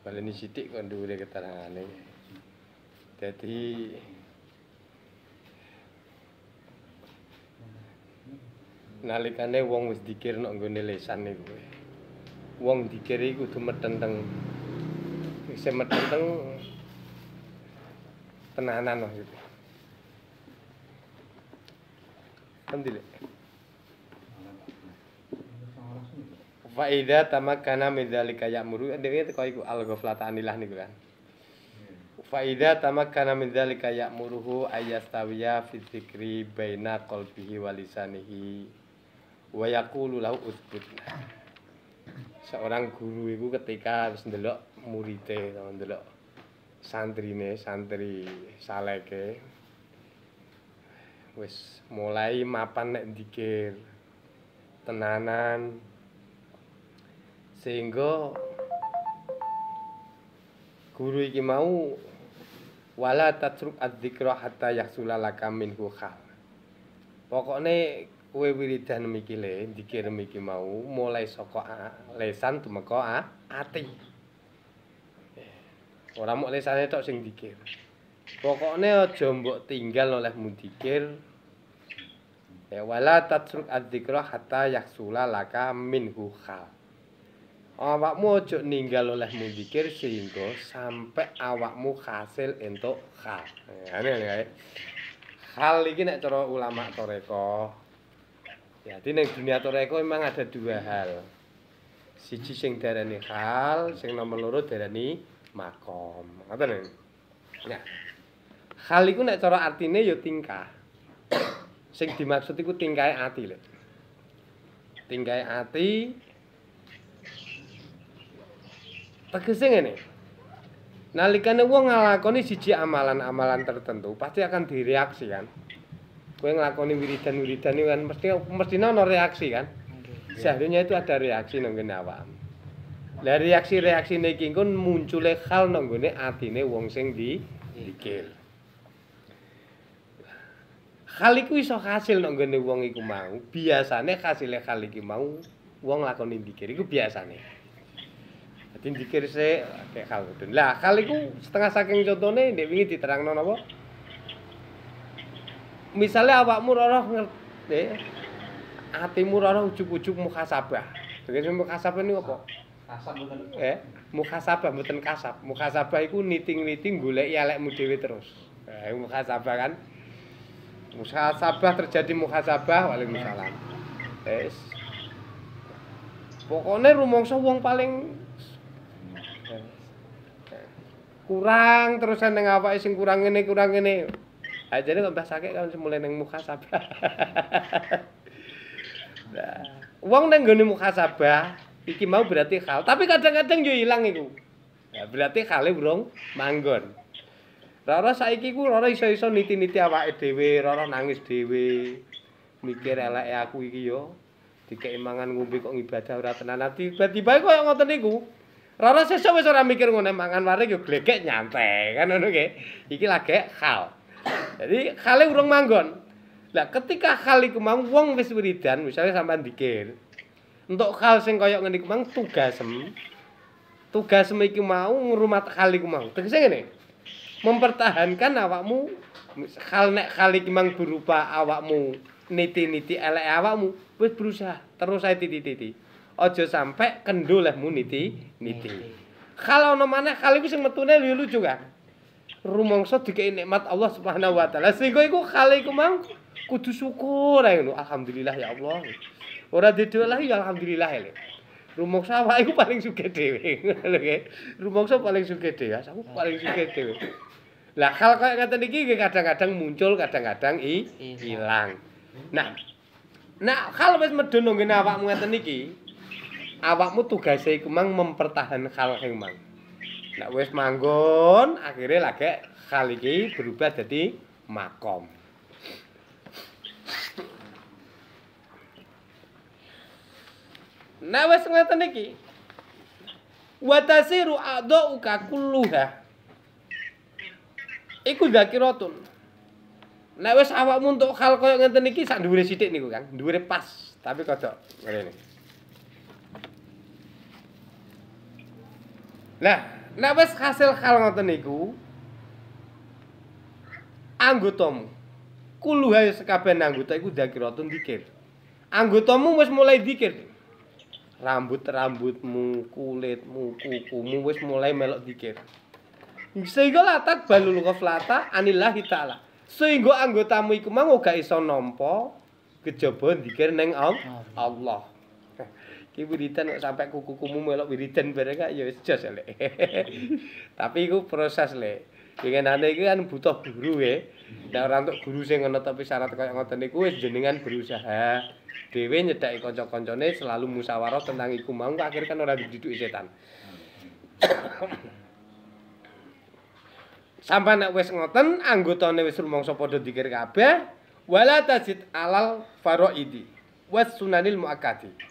baleni sithik kok dhuwure keterangane. jadi nalikane wong wis dikir nok nggone lesan niku. Wong dikir iku kudu metenteng. Wis metenteng tenanan maksudnya. Alhamdulillah. Gitu. Kan Fa idza tamakkana min dzalika ya'muru dhewe teko iku al-ghaflata anilah niku kan. Fa idza tamakkana min dzalika ya'muruhu ayastawiya fi dzikri baina qalbihi wa lisanihi wa yaqulu lahu Seorang guru iku ketika wis ndelok murite, ndelok santrine, santri saleke wis mulai mapan nek dikir tenanan sehingga guru iki mau wala tatruk adzikra hatta laka minhu khal pokoknya kue wiridan miki le dikir miki mau mulai a, lesan a, ati orang mau lesannya tok sing dikir pokoknya aja mbok tinggal oleh dikir ya wala tatruk adzikra hatta laka minhu khal awakmu aja ninggal oleh mikir sehingga sampai awakmu hasil entuk hal. Ini ini kae. Hal iki nek cara ulama toreko Jadi ning dunia toreko memang ada dua hal. Siji sing diarani hal, sing nomor loro diarani makom. Apa nih? Ya. Hal iku nek cara artine ya tingkah. sing dimaksud iku tingkahe ati lho. Tingkahe ati Tegese ngene. Nalikane wong ngelakoni siji amalan-amalan tertentu, pasti akan direaksi kan. Kowe ngelakoni wiridan-wiridan itu kan mesti mestinya ono reaksi kan. Seharusnya itu ada reaksi nang ngene awakmu. Lah reaksi-reaksi niki kon muncule hal nang gone atine wong sing di iya. dikil. Hal iku iso hasil nang gone wong iku mau. Biasane hasilnya hal iki mau wong lakoni dikir iku biasane. Jadi dikir sik kayak hal itu, Lah khal iku setengah saking contone ndek wingi diterangno napa? Misalnya awakmu ora ngerti eh, atimu ora ujuk ujug mukhasabah. Jadi mukhasabah nih apa? Kasab mboten. Eh, mukhasabah mboten kasab. Mukhasabah iku niting-niting golek yalekmu dhewe terus. Eh, mukhasabah kan. Mukhasabah terjadi mukhasabah waalaikumsalam. Eh, wis. Pokoknya rumongso wong paling kurang terus neng kan apa sing kurang ini kurang ini aja nih kok sakit kan semula neng muhasabah nah, uang neng muka muhasabah iki mau berarti hal tapi kadang-kadang juga hilang iku ya berarti kale burung manggon Rara saiki ku rara iso-iso niti-niti awake dhewe, rara nangis dhewe. Mikir eleke aku iki yo. dikei mangan ngombe kok ngibadah ora tenan. Nah, tiba-tiba yang ngoten niku. Rara sesuk wis ora mikir ngene mangan warek yo glegek nyantai kan ngono ge. Iki lagek hal. Jadi hale urung manggon. Lah ketika hal iku mang wong wis wiridan, misalnya sampean dikir. Untuk khal sing koyo ngene iku mang tugas Tugas iki mau ngrumat hal iku mang. Tegese ngene. Mempertahankan awakmu khal nek hal iki mang berupa awakmu niti-niti elek awakmu wis berusaha terus ae titi-titi. titi Ojo sampe kendul mu niti niti. Kalau ono maneh kali iku sing metune lucu kan. Rumangsa dikei nikmat Allah Subhanahu wa taala. Sehingga iku kali iku mang kudu syukur ae Alhamdulillah ya Allah. Ora didolah ya alhamdulillah ya. rumangsa awake iku paling sugih dhewe. Rumangsa paling sugih dhewe, aku paling sugih dhewe. Lah hal kaya ngaten niki, kadang-kadang muncul, kadang-kadang hilang. Nah, nah kalau wis medhun ngene awakmu ngaten niki awakmu tugase iku mang mempertahankan hal mang. Nek wis manggon, akhire lagi hal iki berubah dadi makom. Nek wis ngoten iki, wa tasiru a'dauka kulluha. Iku dzakiratun. Nek wis awakmu untuk hal koyo ngene iki sak dhuwure sithik niku, Kang. Dhuwure pas, tapi kodok ngene. Lah, nek hasil hal ngoten niku anggotamu kuluhe sekabeh anggota iku dzikiratun dzikir. Anggotamu wis mulai dzikir. Rambut-rambutmu, kulitmu, kukumu wis mulai melok dzikir. Sehingga latak balul qaflata anillahi taala. Sehingga anggotamu iku mau gak iso nampa kejaba dzikir ning Allah. Ki wiridan kok sampai kuku-kumu melok wiridan bareng gak ya jos lek. Tapi iku proses lek. Pingenane iki kan butuh guru ya. Nek ora entuk guru sing ngono tapi syarat kaya ngoten niku wis jenengan berusaha dhewe nyedhaki kanca-kancane selalu musyawarah tentang iku mau akhir kan ora diduduk setan. Sampai nek wis ngoten anggotane wis rumangsa padha dikir kabeh wala tajid alal faraidi was sunanil muakkadi.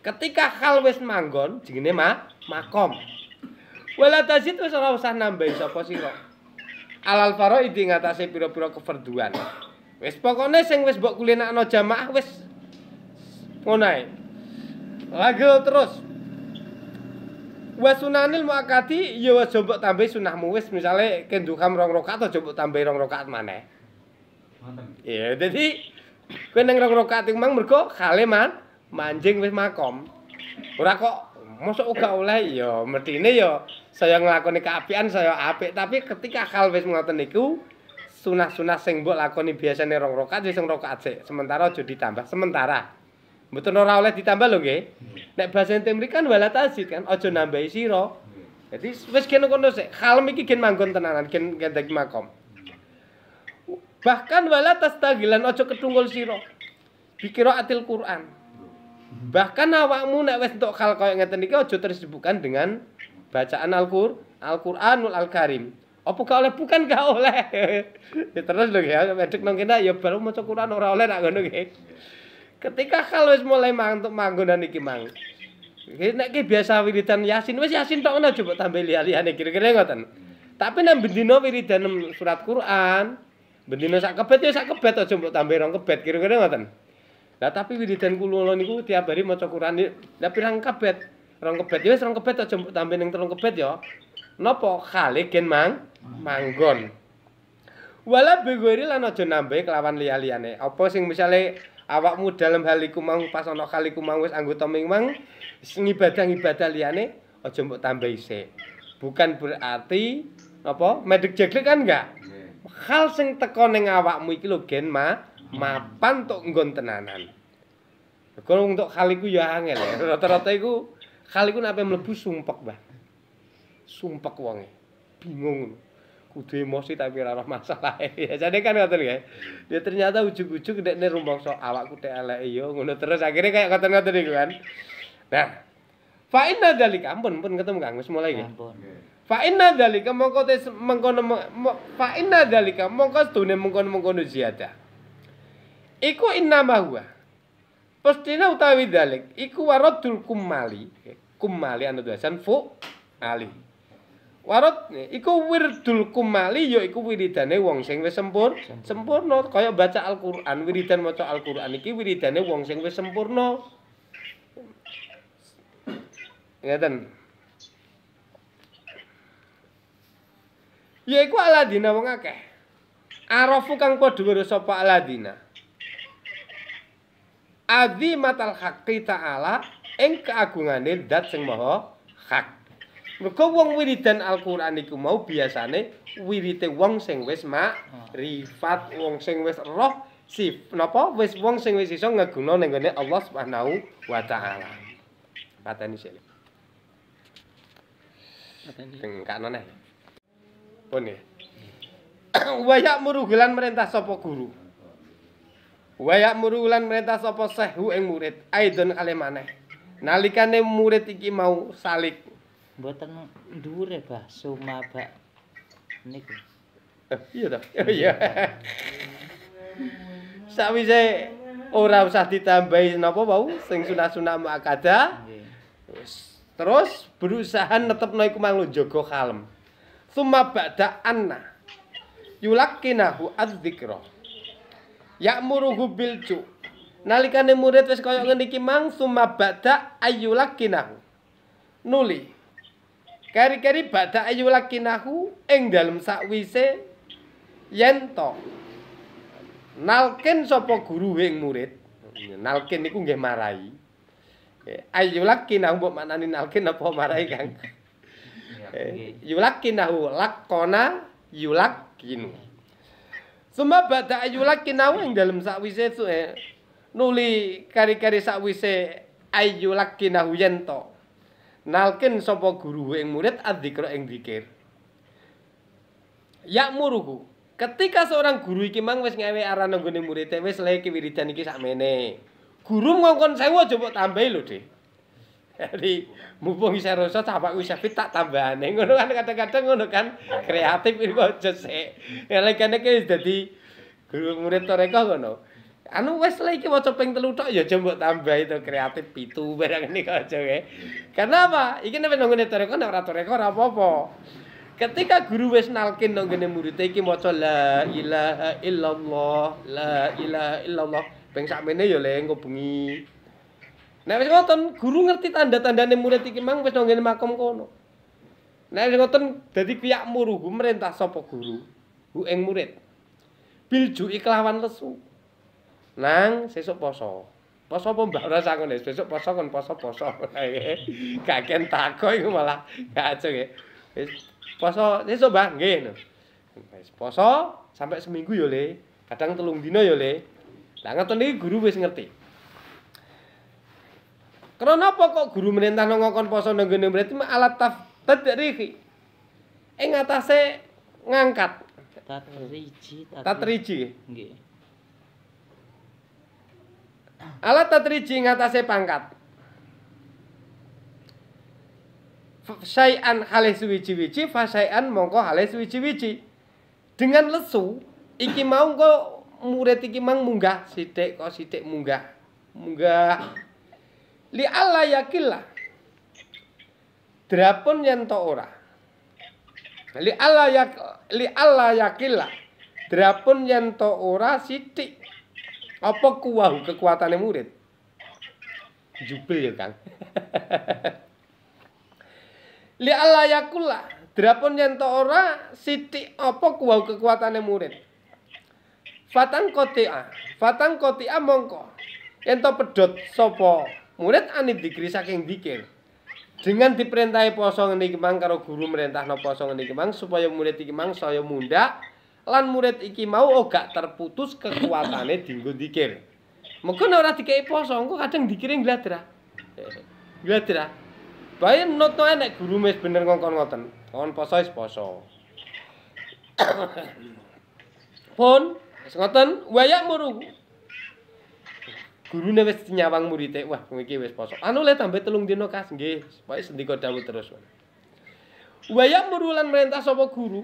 Ketika hal wis manggon, jenenge ma makom. Wala tasit wis ora usah nambahi sapa sira. Alal faro ide ngatasé pira-pira keperduan. Wis pokoknya sing wis mbok kulinakno jamaah wis ngonoe. Lagu terus. Wa sunanil muakati ya wis mbok tambahi sunahmu wis misale kenduham rong rakaat atau mbok tambahi rong rakaat maneh. Mantep. Ya, jadi kowe nang rong rakaat iku mang mergo khale man. mancing wis makom. Ora kok mosok uga oleh ya metine ya saya nglakoni kaapian saya apik tapi ketika hal wis ngoten niku sunah-sunah sing mbok lakoni biasane rong rakaat wis rakaat sik. Sementara aja ditambah sementara. Mboten ora oleh ditambah lho nggih. Nek basa timri kan wala tajid, kan aja nambah isiro. Jadi wis kene kono sik. Hal iki gen manggon tenanan gen gendek makom. Bahkan wala tastagilan aja ketunggul sira. Pikira atil Quran. bahkan awakmu nek wis entuk kal kaya ngeten iki aja tersibukkan dengan bacaan Al-Qur, Al-Qur'anul Al-Karim. Apa ka oleh bukan gak oleh. ya terus lho ya, medek nang kene ya baru maca Quran ora oleh nak ngono nggih. Ketika kal wis mulai mantuk manggonan iki mang. nek ki biasa wiridan Yasin, wis Yasin tok ngono coba tambah liyane kira-kira ngoten. Tapi nang bendina wiridan surat Quran, bendina sak kebet ya sak kebet aja mbok tambah rong kebet kira-kira ngoten. Lah tapi wiridan kula niku tiap hari maca Quran. Lah pirang kebet? Rong kebet. Ya wis rong kebet aja tambah ning telung kebet ya. Napa kali gen mang manggon. Wala begori lan aja nambe kelawan liya-liyane. Apa sing misale awakmu dalam hal iku mau pas ana kali wis anggota ming mang ngibadah-ngibadah liyane aja mbok tambah isik. Bukan berarti apa medek jeglek kan enggak? Hal sing teko ning awakmu iki lho gen mah mapan tok nggon tenanan. Kalau untuk kaliku ya angel ya. Rata-rata iku kaliku nape mlebu sumpek, Mbah. Sumpek uangnya, Bingung. Kudu emosi tapi ora masalah. Kan ya Jadi kan kata ya. Dia ternyata dek nih ndekne so awakku tek ala ya, iyo ngono terus akhirnya kayak kata-kata iku kan. Nah, fa inna dalika ampun pun ketemu Kang wis mulai ya. Ampun. Fa mongko tes mongko mengkono fa inna dalika mongko sedune mengkono mengkono ziyadah. iku inama huwa pastine utawi dalik iku waradul kumali kumali anu dasan fu ali warad iku wirdul kumali ya iku wiridane wong sing wis sempur sempurna kaya baca Al-Qur'an wiridan maca Al-Qur'an iki wiridane wong sing wis sempurna ngeten Ya iku aladina wong akeh. Arafu kang padha karo sapa aladina. al haqqi ta'ala ing keagungane dat sing maha hak mergo wong wiridan Al-Qur'an iku mau biasane wirite wong sing wis makrifat hmm. wong sing wis roh sif napa wis wong sing wis iso ngeguna ning gone Allah Subhanahu wa taala Pateni sih. Pateni. Tengkak nona. Pun ya. Wajak muru gelan merintah sopo guru. wayak muru lan merintah sapa sehu ing murid aidon kale maneh nalikane murid iki mau salik mboten dhuure bah sumabak niku eh, iya dah oh, iya sawise ora usah ditambahi napa wau sing sunah-sunah makada terus berusaha netepno iku mang njogo kalem sumabak da anna yulakinahu adzikra ya'muruhu bilju nalikane murid wis kaya ngene iki mang summa badha ayyulakinahu nuli kari-kari badha ayyulakinahu ing dalem sakwise Yento. to nalken sapa guru wing murid nalken niku nggih marai eh, ayyulakinahu mbok maknani nalken apa marai kang eh, yulakinahu lakona yulakinahu Suma bata ayu laki nawang dalam sakwise itu eh. Nuli kari-kari sakwise ayu laki nahu yento. Nalkin sopo guru yang murid adikro yang dikir. Ya muruku, ketika seorang guru iki mang wis ngewe arah nunggu ni muridnya, e, wis leki wiridan iki sakmene. Guru ngongkon sewa jopo tambahi lho deh. Jadi mumpung saya rasa capek wis sepi tak tambahane ngono kan kadang-kadang ngono kan kreatif iki bojo sik. Lah kene iki wis dadi guru murid Toreko. rek ngono. Anu wis lek iki waca ping telu tok ya aja mbok tambahi to kreatif pitu barang ini aja ge. Kenapa? Iki nek nang ngene to rek nek ora to ora apa-apa. Ketika guru wis nalkin nang ngene murid iki maca la ilaha illallah la ilaha illallah ping sakmene ya le ngubengi Nek wis ngoten guru ngerti tanda-tandane murid iki mang wis nggone makam kono. Nek wis ngoten dadi piyak muruh merintah sapa guru? Bu ing murid. Bilju iklawan lesu. Nang sesuk poso. Poso apa Mbak rasa ngene, sesuk poso kon poso-poso. Kaken takon iku malah gak ya. Wis poso sesuk Mbak nggih. Wis poso sampai seminggu yo Le. Kadang telung dina yo Le. Lah ngoten iki guru wis ngerti. Kenapa kok guru merintah ngongkon poso nang gene alat taf tadrihi. Ing atase ngangkat tadriji tadriji. Nggih. Alat tadriji ing atase pangkat. Fasai'an halih suwiji-wiji, fasai'an mongko halis suwiji-wiji. Dengan lesu, iki mau kok murid iki mang munggah sithik kok sithik munggah. Munggah li Allah yakilah, drapun yen to ora li Allah yak li Allah yakilla drapun yen to ora sithik apa kuwah kekuatane murid jubel ya Kang li Allah yakula drapun yen to ora sithik apa kuwah kekuatane murid fatang kotia fatang kotia mongko yen to sopo murid anit dikri saking dikir dengan diperintahi poso ngendiki mang karo guru merintah no poso ngendiki mang supaya murid iki mang saya munda lan murid iki mau ogak oh terputus kekuatannya dinggo dikir mungkin no orang dikai poso engko kadang dikirin gladra eh, gladra bayi not no guru mes bener ngongkon ngoten ngon poso is poso pon ngoten Waya murung gurune wis nyawang murite wah iki wis poso anu le tambah telung dina kas nggih pokoke sendika dawuh terus waya murulan merintah sapa guru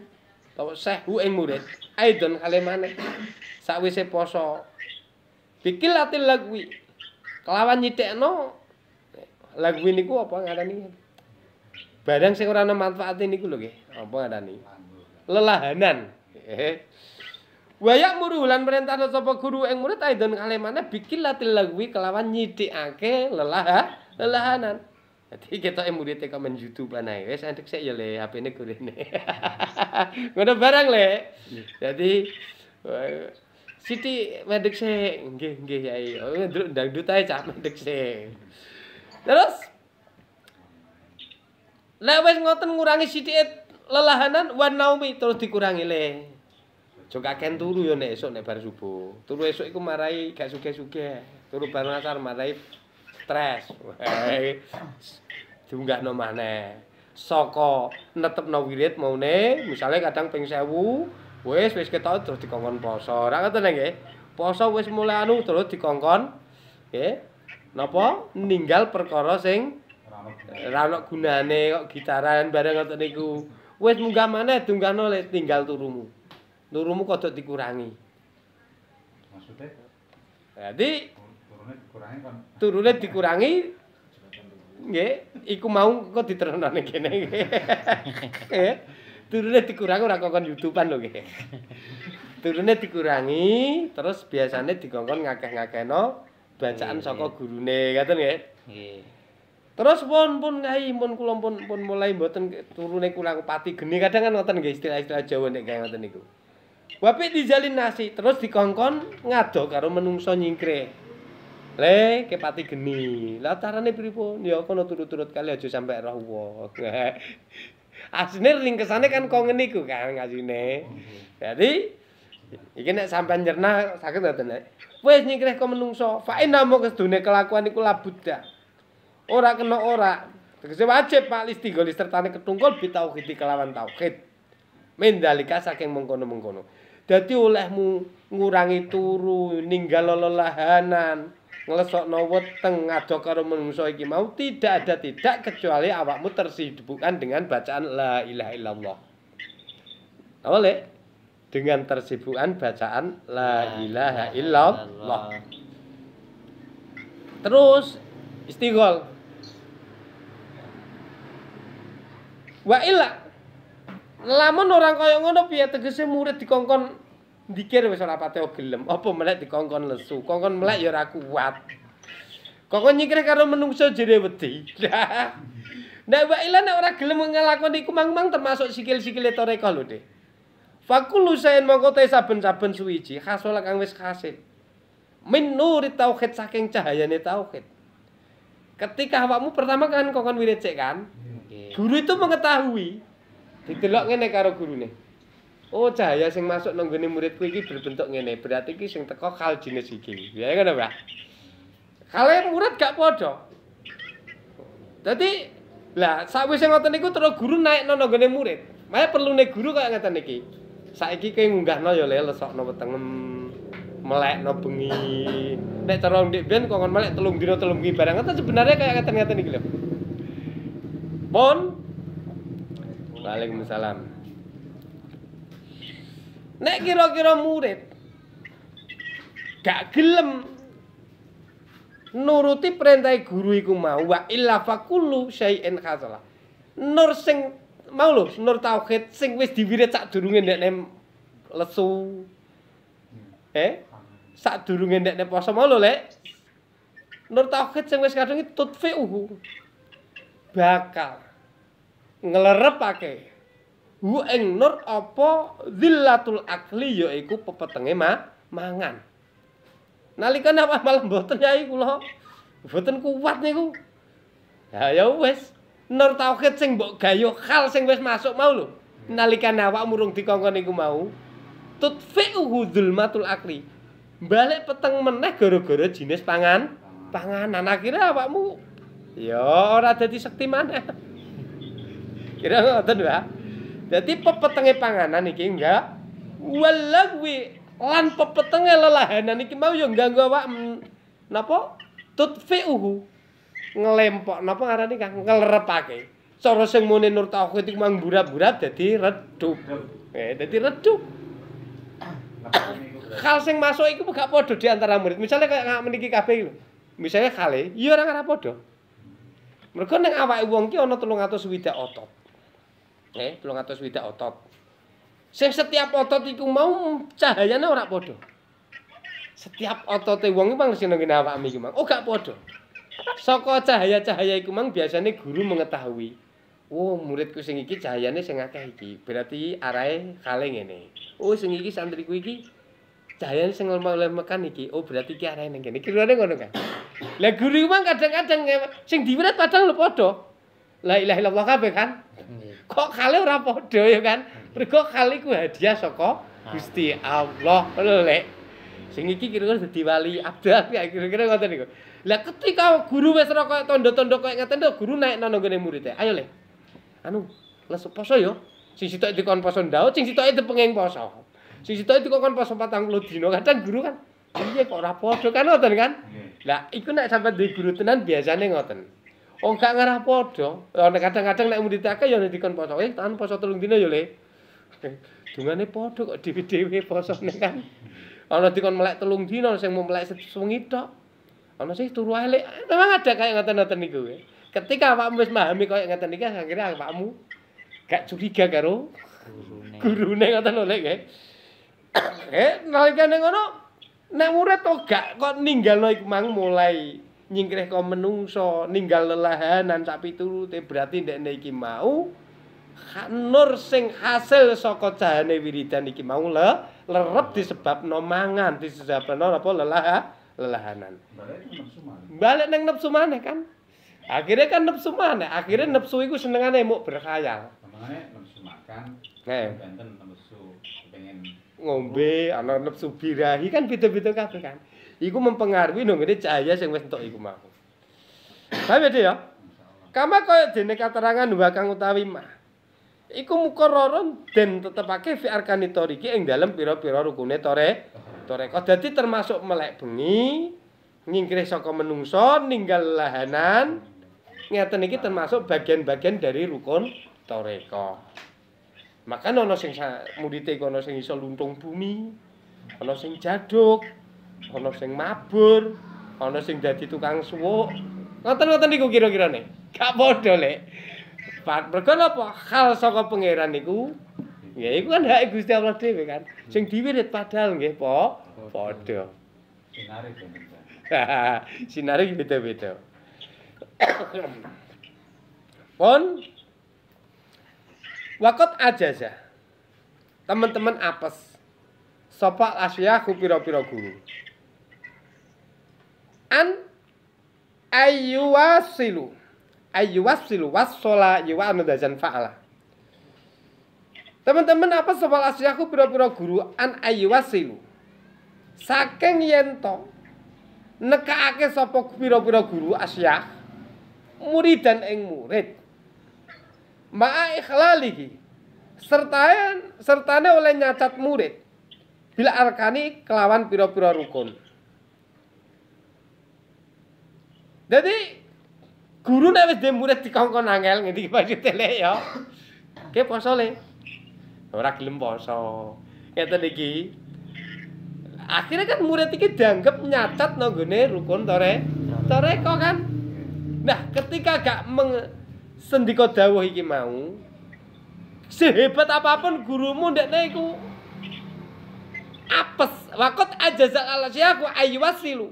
utawa sehu ing murid aidon kale maneh sakwise poso pikil atil lagwi kelawan nyithekno lagwi niku apa ngarani barang sing ora ana manfaate niku lho nggih apa ngarani lelahanan Hehehe. Wayak muru lan perintah sapa guru ing murid aidon mana bikin latil lagwi kelawan nyidikake lelah lelahanan. kita yang murid e kok YouTube anae wis entek sik ya le HP-ne gurine. Ngono barang le. jadi Siti medek saya, Nggih nggih ya, iya. Oh ndelok dangdut ae medek saya. Terus lewes ngoten ngurangi Siti lelahanan wan terus dikurangi le. Jogaken turu yo nek esuk nek bar subuh. Turu esuk iku marai gak suge-suge. Turu bar nasar marai stres. Diunggah no maneh. Saka netepno wirid maune, misalnya kadang ping 1000, wis wis ketok terus dikongkon poso. Ora ngoten nggih. Poso wis mulai anu terus dikongkon. Nggih. Napa? Ninggal perkara sing ora gunane kok gitaran bareng ngoten niku. Wis munggah maneh diunggahno tinggal turumu. Turumu kodok dikurangi. Maksudnya? Jadi, turunnya dikurangi kan? Turunnya dikurangi, nge, iku mau kok diterenone kene. turunnya dikurangi, orang kokon youtube-an lho, Turunnya dikurangi, terus biasanya dikongkon ngakeh-ngakeh no, bacaan soko gurune, kata nge. Terus pun pun ngai pun kulon pun pun mulai mboten turune kurang pati geni kadang kan ngoten nggih istilah-istilah Jawa nek kaya ngoten niku. Wapik dijalin nasi, terus dikongkon ngado karo menungso nyingkre. Le, kepati geni. Lah carane pripun? Ya kono turut-turut kali aja sampe roh wo. Asine ringkesane kan kok ngene iku kan ngasine. Jadi iki nek sampean nyerna sakit ta Wes Wis nyingkre kok menungso, fa inamu kesdune kelakuan iku labuda. Ora kena ora. Tegese wajib Pak Listi go listertane ketungkul bi tauhid kelawan tauhid. Mendalika saking mengkono-mengkono. Dadi olehmu ngurangi turu, ninggal lelahanan, nglesokno weteng ngado karo manungsa iki mau tidak ada tidak kecuali awakmu tersibukkan dengan bacaan la ilaha illallah. Oleh dengan tersibukan bacaan la ilaha illallah. Terus istighol. Wa illa Lamun orang kaya ngono piye tegese murid dikongkon dikir wis ora patek oh, gelem. Apa melek dikongkon lesu. Kongkon melek ya ora kuat. Kongkon nyikir karo menungso jere wedi. Nek wae ila nek ora gelem nglakoni iku mang-mang termasuk sikil-sikile toreko lho, Dek. Fakulu sayen mongko te saben-saben suwiji hasil kang wis hasil. Min nuri tauhid saking cahayane tauhid. Ketika awakmu pertama kan kongkon wiricik kan? Guru itu mengetahui Didelok ngene karo gurune. Oh, cahaya sing masuk nang gone muridku iki berbentuk ngene. Berarti iki sing teko kal jenis iki. Ya ngono, Pak. Kale murid gak padha. Dadi lah sawise ngoten niku terus guru naik nang gone murid. Mae perlune guru kaya ngoten iki. Saiki kowe ngunggahno ya le lesokno wetengem. Melekno bengi. Nek cara ndik ben kok melek telung dina telung bengi barang ngoten sebenarnya kaya ngoten-ngoten iki lho. Pon bon. Waalaikumsalam. Nek kira-kira murid gak gelem nuruti perintah guru iku mau wa illa faqulu syai'in khasalah. Nur sing mau lho, nur tauhid sing wis diwirit sak durunge nek nem lesu. Hmm. Eh? Sak durunge nek nek poso mau lho, Lek. Nur tauhid sing wis kadung tutfi'uhu. Bakal ngelerepake hu ing nur apa zillatul akli yaiku pepetenge ma mangan nalika napa malah boten yai kula mboten kuat niku ha ya wis nur tauhid sing mbok gayo hal sing wis masuk mau lho nalika awak murung dikongkon niku mau tutfi'u zulmatul akli balik peteng meneh gara-gara jenis pangan panganan akhirnya awakmu ya ora dadi sekti maneh Kira ngoten, ya jadi pepetenge panganan iki enggak walagwi lan pepetenge lelahanan iki mau yo ganggu awak mm, napa uhu ngelempok napa ngarani Kang ngelerepake cara sing muni nur tauhid iku mang burat-burat dadi redup eh dadi redup hal sing masuk iku gak padha di antara murid misalnya nggak meniki kabeh lho misalnya kale ya ora ora padha mergo ning awake wong ki ana 300 widak otot eh, tulung atas widak otot. Se setiap otot itu mau cahayanya orang podo. Setiap otot itu wong bang sih nongin awak amik mang. Oh gak podo. Soko cahaya-cahaya itu mang biasanya guru mengetahui. Oh muridku sing iki cahayane sing akeh iki. Berarti arahe kaleng ngene. Oh sing iki santriku iki cahayane sing oleh mekan iki. Oh berarti iki arahe nang kene. Kirane ngono kan. Lah guru mang kadang-kadang sing diwirat padang lho padha. La ilaha illallah kabeh kan. Kok kali ora padha ya kan? Hmm. Mergo kali ku hadiah saka ah. Gusti Allah lek. Sing iki kira-kira dadi wali Abdul kira-kira ngoten iku. Lah ketika guru wis ora koyo tanda kaya ngaten ngoten guru naik nang ngene murid Ayo lek. Anu, les poso yo. Sing sitok dikon poso ndau, sing sitok dipengeng poso. Sing sitok dikon poso 40 dino kadang guru kan. Iya kok ora padha kan ngoten kan? Lah iku nek sampe duwe guru tenan biasane ngoten. Wong gak ngarah padha. kadang-kadang nek muditake ya dikon poso. Eh, tahan poso telung dina ya, Le. Dungane podo kok dhewe-dhewe posone kan. Ana dikon melek telung dina sing mau melek sewengi tok. Ana sih turu ae, Le. Memang ada kaya ngoten-ngoten niku. Ketika awakmu wis memahami kaya ngoten niki, akhire pakmu gak curiga karo gurune. Gurune ngoten lho, Eh, nalika ngono nek murid kok gak kok ninggalno iku mang mulai nyingkreh kau menungso ninggal lelahanan tapi turu berarti ndak iki mau nur sing hasil saka cahane wiridan iki mau le lerep disebab no mangan disebab no apa lelahanan balik neng nafsu mana kan akhirnya kan nafsu mana akhirnya hmm. nafsu itu seneng aneh mau berkhayal nafsu makan eh. nafsu pengen ngombe anak nafsu birahi kan beda beda kan kan iku mempengaruhi nggone cahaya sing wis entuk iku mau. Sampe dhe ya. Kama kaya dene katerangan wakang utawi mah. Iku mukororon den tetepake fi arkanitori ki ing dalem pira-pira rukune tore tore dadi termasuk melek bengi nyingkirih saka menungso ninggal lahanan ngeten iki termasuk bagian-bagian dari rukun toreko maka ono sing murid e ono sing iso luntung bumi ono sing jaduk ana sing mabur, ana sing dadi tukang suwuk. Ngoten-ngoten niku kira-kirane. Gak padha, Lek. Mergo napa? Hal saka pangeran niku Ya iku kan hak Gusti Allah dhewe kan. Sing diwirit padahal nggih po padha. Sinare jeneng. Sinare beda-beda. Pon Wakot aja sa. Teman-teman apes. Sapa asyah kupiro-piro guru. an ayuwasilu ayuwasilu wasola yuwa anudajan fa'ala teman-teman apa soal asyaku pura-pura guru an ayuwasilu saking yento nekaake sopok pura-pura guru murid dan eng murid ma'a ikhlalihi serta sertane oleh nyacat murid bila arkani kelawan pira-pira rukun Jadi guru nek wis ndek murid dikongkon angel ngendi iki Pak Tele ya. Ki poso le. Ora gelem poso. Ngeten iki. Akhirnya kan murid iki dianggap nyacat nang gone rukun tore. Tore kok kan. Nah, ketika gak meng sendika dawuh iki mau sehebat apapun gurumu ndek nek iku apes wakot aja zakal syaku ayu wasilu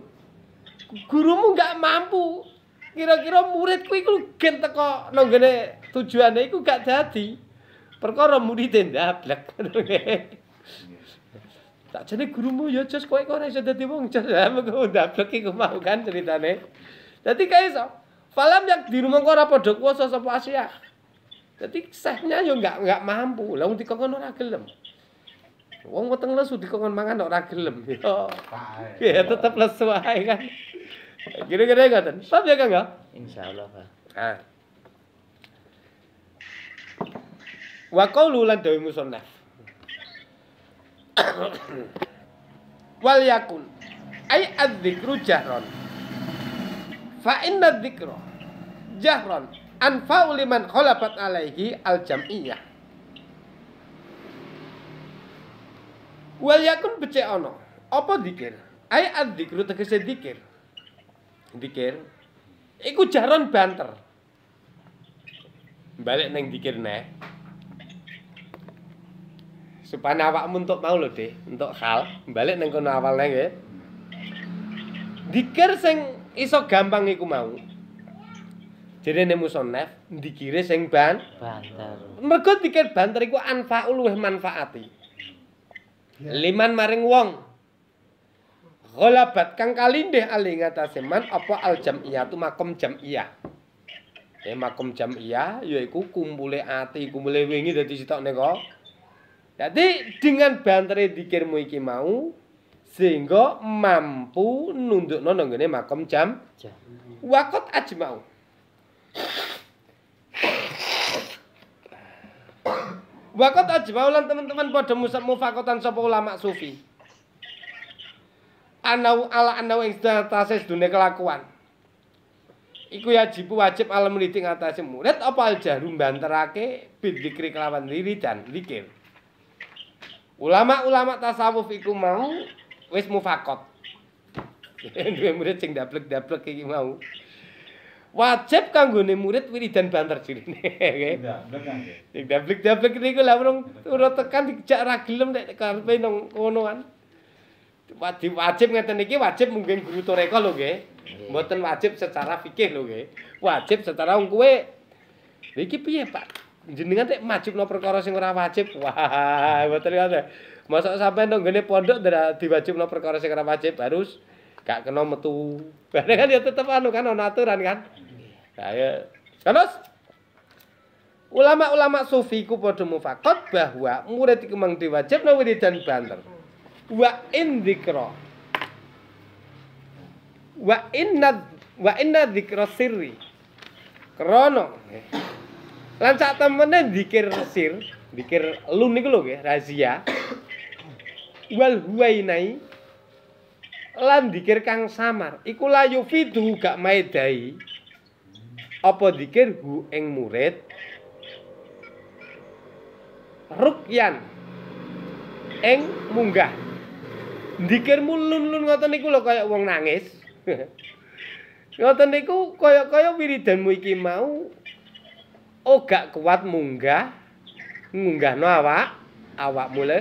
gurumu gak mampu kira-kira muridku itu gen teko nonggene tujuannya tujuane gak jadi perkara murid ndablek tak jadi gurumu ya jos kowe kok ora iso dadi wong jos ya mengko ndablek iku mau kan ceritane jadi kae so falam yang di rumah ora padha kuwasa sapa Asia jadi sehnya yo ya gak gak mampu lah wong dikon ora gelem Wong weteng lesu dikongkon mangan ora gelem. Yo. Ya tetep lesu ae kan. Kira-kira ngoten. Paham ya, Kang ya? Insya Allah Pak. Ah. Wa lulan lan dawi musonaf. Wal yakun ay ad-dikru jahron. Fa inna dikru, jahron An liman kholabat alaihi al jamiyah Wal yakun becik ono. apa dikir? Ai dikru tegese dikir. dikir iku jaron banter balik neng dikir ne supaya awakmu untuk mau loh deh untuk hal balik neng kono awal neng ya dikir sing iso gampang iku mau jadi ini musonef dikiri sing ban banter mergo dikir banter iku anfa'ul weh manfaati liman maring wong Gholabat kang kalindih ali ngatasé man apa al jam'iyah tu makom jam'iyah. Ya makom jam'iyah yaiku kumpule ati, kumpule wingi dadi sitokne kok. Jadi dengan bantere dikirmu iki mau sehingga mampu nunduk nono gini makom jam wakot aja mau wakot aja lan teman-teman pada musab mufakotan sopo ulama sufi anau ala anau yang sudah atasnya sedunia kelakuan iku ya wajib ala meliti ngatasi murid apa aja rumban terake bin dikri kelawan diri dan likir ulama-ulama tasawuf iku mau wis mufakot dua murid sing daplek daplek kayak mau wajib kanggo murid wiri dan banter ciri nih oke tidak daplek daplek ini gue lah urut tekan dijak ragilem dek karpe nong konoan wajib wajib ngeten iki wajib mungkin guru toreko lho nggih. Mboten wajib secara fikih lho nggih. Wajib secara wong kowe iki piye Pak? Jenengan nek majibno perkara sing ora wajib. Wah, mboten ngoten. Ya. Mosok sampean nang ngene pondok diwajibno perkara sing ora wajib harus gak kena metu. Bareng kan ya tetep anu kan ana aturan kan. Nah, ya. Terus ulama-ulama sufi ku padha mufakat bahwa murid iku mang diwajibno wiridan banter. wa in dzikra wa inna wa sirri krono lan sak temene dzikir sir dzikir lun niku lho nggih razia wal huwainai lan dzikir kang samar iku la yufidu gak maedai apa dzikir hu ing murid rukyan eng munggah Dikir mulun-mulun ngoten iku lho kaya wong nangis. ngoten niku kaya-kaya wiridanmu iki mau oh kuat munggah munggahno awak, awakmu lho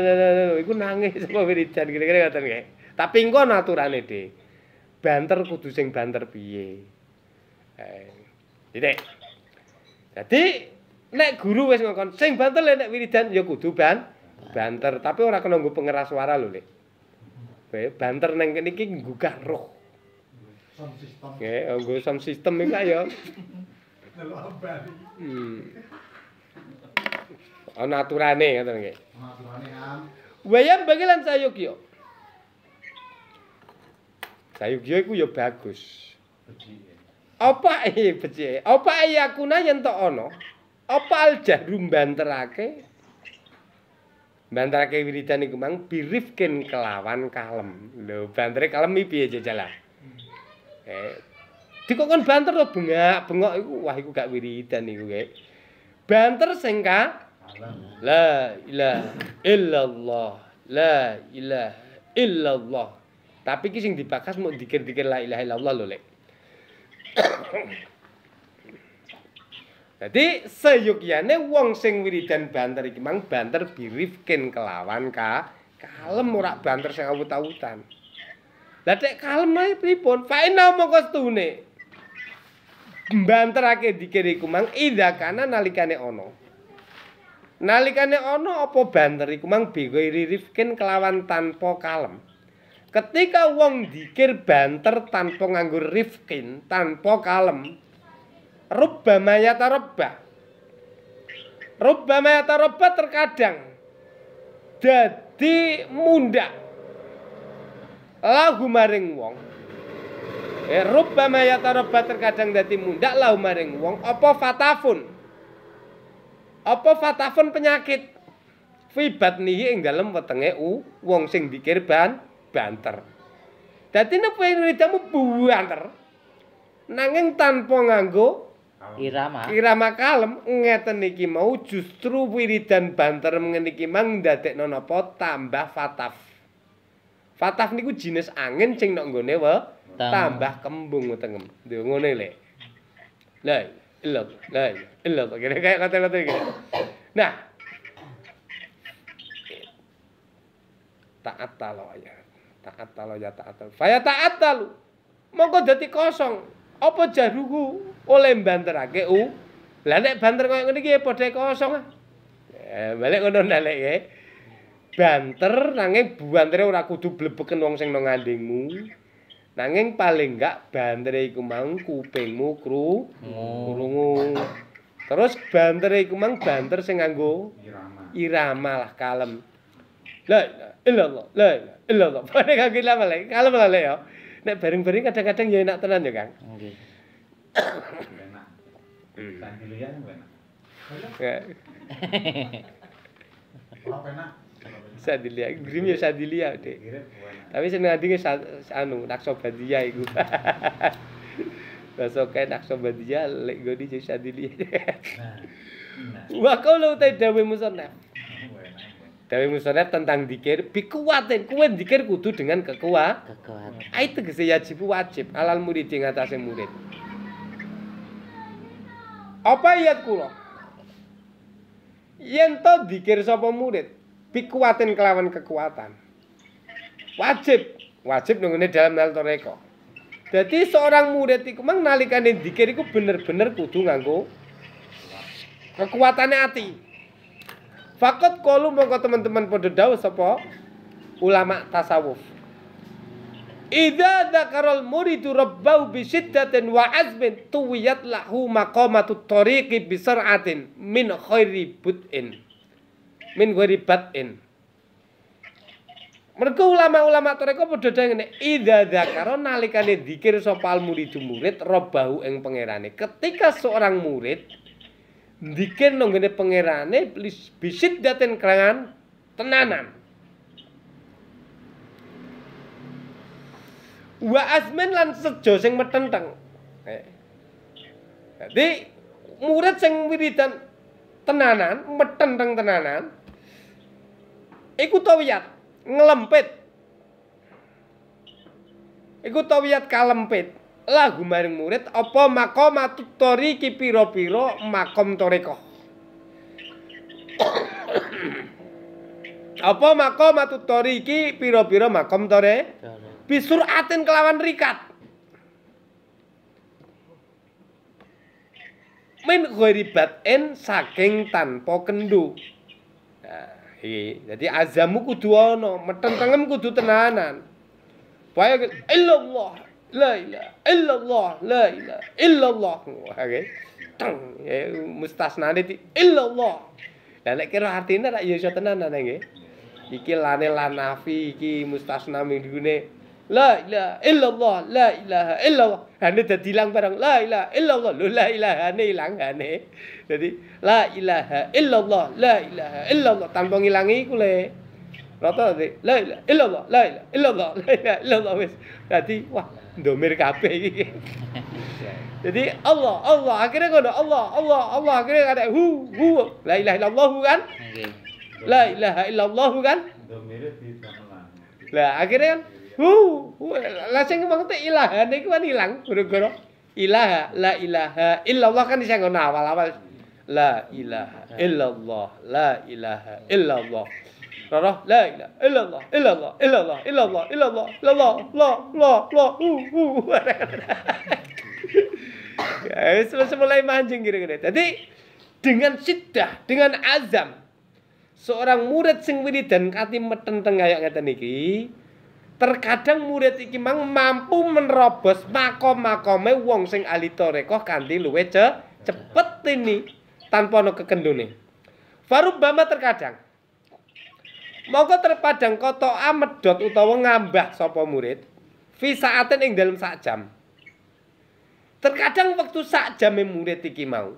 iku nangis apa wiridan kira-kira ngoten nggih. Tapi engko aturane, Dik. Banter kudu sing banter piye. Eh, Dite. Jadi nek guru wis ngomong sing banter nek wiridan ya kudu ban banter, tapi ora kena pengeras suara lho, Dik. Kayak banter neng kene iki nggugah roh. Sound system. Oke, anggo oh, sound system iki kaya. Hmm. Ana oh, aturane ngoten nggih. Aturane kan. Wayang bagi lan sayogya. Sayogya iku ya bagus. Apa iki eh, becike? Apa iya eh, kuna yen tok ana? Apa aljah rumbanterake? bantrake wiridan niku mang birifken kelawan kalem. Lho, bantre kalem iki piye jajal? Ah? Hmm. Eh, dikokon banter to bengak-bengok iku wah iku gak wiridan niku kek. Banter sing ka La ilaha illallah. La ilaha illallah. Tapi iki sing dibakas mau dikir-dikir la ilaha illallah lho, Lek. Jadi seyukyane wong sing wiridan banter iki mang banter birifkin kelawan ka kalem ora banter sing awut-awutan. Lah tek kalem ae pripun? Fa ina mongko stune. Banterake dikere iku mang ida kana nalikane ana. Nalikane ana apa banter iku mang bego ririfkin kelawan tanpa kalem. Ketika wong dikir banter tanpa nganggur rifkin, tanpa kalem, rubbama yatarabba rubbama yatarabba terkadang dadi munda lahu maring wong e rubbama yatarabba terkadang dadi munda lahu maring wong apa fatafun apa fatafun penyakit fibat nihi ing dalem wetenge u wong sing dikir ban banter dadi nek pengen ridamu banter nanging tanpa nganggo irama irama kalem ngeten iki mau justru wiridan banter mengeniki mang dadek nono tambah fataf fataf niku jenis angin ceng nok gune wa tambah kembung tengem dia ngone le lay ilok lay ilok kira kayak kata kata gitu nah taat talo ya taat talo ya taat talo faya taat talo mau kau kosong apa jaruku oleh banterake u lah nek banter koyo ngene iki padhe kosong ah balik ngono nek ya banter nanging buantere ora kudu blebeken wong sing nang ngandengmu nanging paling enggak banteri iku mang kupingmu kru oh. kurungu terus banter iku mang banter sing nganggo irama lah kalem la ilallah la ilallah padha kagila malah kalem lah ya nek bareng-bareng kadang-kadang ya enak tenan ya Kang nggih enak sandilian ya enak Sadilia, Tapi seneng ati anu Naksobandia iku. Basa kae Naksobandia lek goni jadi Sadilia. Nah, nah. Wa utai dawe musonna. Dawe musonef tentang dikir bikuatin kuwe dikir kudu dengan kekuat kekuatan. Ah, itu tegese yajib wajib alal murid ing atasnya murid. Apa ayat kulo Yen to dikir sapa murid bikuatin kelawan kekuatan. Wajib, wajib nungune dalam nal toreko. Jadi seorang murid itu mang nalikane dikir iku bener-bener kudu nganggo kekuatannya hati. Fakot kolu mongko teman-teman podo dawu sapa ulama tasawuf. Idza dzakarul muridu rabbahu bi syiddatin wa azmin tuwiyat lahu maqamatu tariqi bisaratin min khairi butin Min khairi bad'in. Mergo ulama-ulama toreko padha dhewe ngene, idza dzakara nalikane dikir sapa al murid murid rabbahu ing pangerane. Ketika seorang murid ndiken nang ngene pangerane bisit daten krangan tenanan wa asmen lan sejo sing metenteng dadi eh. murid sing wiridan tenanan metenteng tenanan iku tawiyat ngelempit iku tawiyat kalempit lagu maring murid apa makom tutori ki pira-pira makom toreko apa makom tutori ki pira-pira makom tore bisur atin kelawan rikat min ghoribat en saking tanpa kendu nah, iki dadi azammu kudu ana metentengmu kudu tenanan Baik, illallah, La ilaha illallah, la ilaha illallah. Okay. Tang, ya, mustasna nanti illallah. Lah nek kira artine rak ya iso tenan nggih. Iki lane lan iki mustasna mingune La ilaha illallah, la ilaha illallah. Hane dadi ilang barang la ilaha illallah. Lho la ilaha ne ilang hane. Dadi la ilaha illallah, la ilaha illallah tanpa ngilangi iku le. Rata la ilaha illallah, la ilaha illallah, la ilaha illallah wis. Dadi wah domir kape iki. Jadi Allah, Allah, akhirnya kau ngono Allah, Allah, Allah akhirnya kau ada hu hu la ilaha illallah kan? lah La ilaha illallah kan? Lah akhirnya kan hu hu lah sing mengte ilaha iku kan ilang gara-gara ilaha la ilaha illallah kan sing ngono awal-awal la ilaha illallah la ilaha illallah Rarah la ilah illallah illallah illallah illallah illallah illallah la la la uh uh. ya, mulai mancing kira-kira. Tadi dengan sidah, dengan azam seorang murid sing dan kati metenteng kayak ngeten niki terkadang murid iki mang mampu menerobos makom-makome wong sing alito rekoh kanthi luwece cepet ini tanpa ana kekendune. Farubama terkadang Mongko terpadang koto amedot utawa ngambah sopo murid Visa aten ing dalam sak jam Terkadang waktu sak jam murid iki mau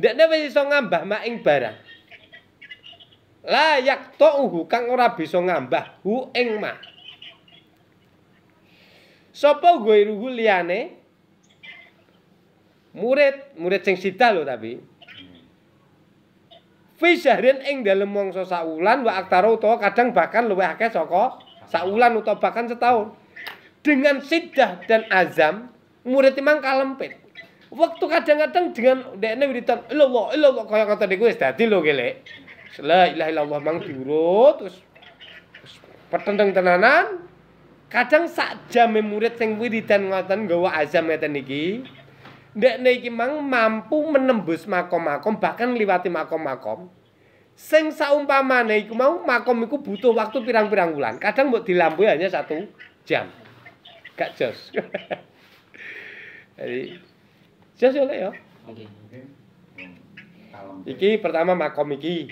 Ndak ne iso ngambah mak ing barang Layak to'uhu kang ora bisa ngambah hu ing mak Sopo gue ruhu liane Murid, murid sing sida lo tapi fi syahrin ing dalem mangsa sawulan wa aktaro utawa kadang bahkan luwih akeh saka sawulan utawa bahkan setahun dengan sidah dan azam murid imang kalempet. waktu kadang-kadang dengan dekne wiritan illallah illallah kaya kata niku wis dadi lho kene la ilaha illallah mang diurut terus, terus petendeng tenanan kadang sak jam murid sing wiridan ngoten nggawa azam ngeten niki ndekne iki mang mampu menembus makom-makom bahkan liwati makom-makom sing saumpamane iku mau makom iku butuh waktu pirang-pirang wulan kadang mbok dilampui hanya satu jam gak jos jadi jos oleh ya iki pertama makom iki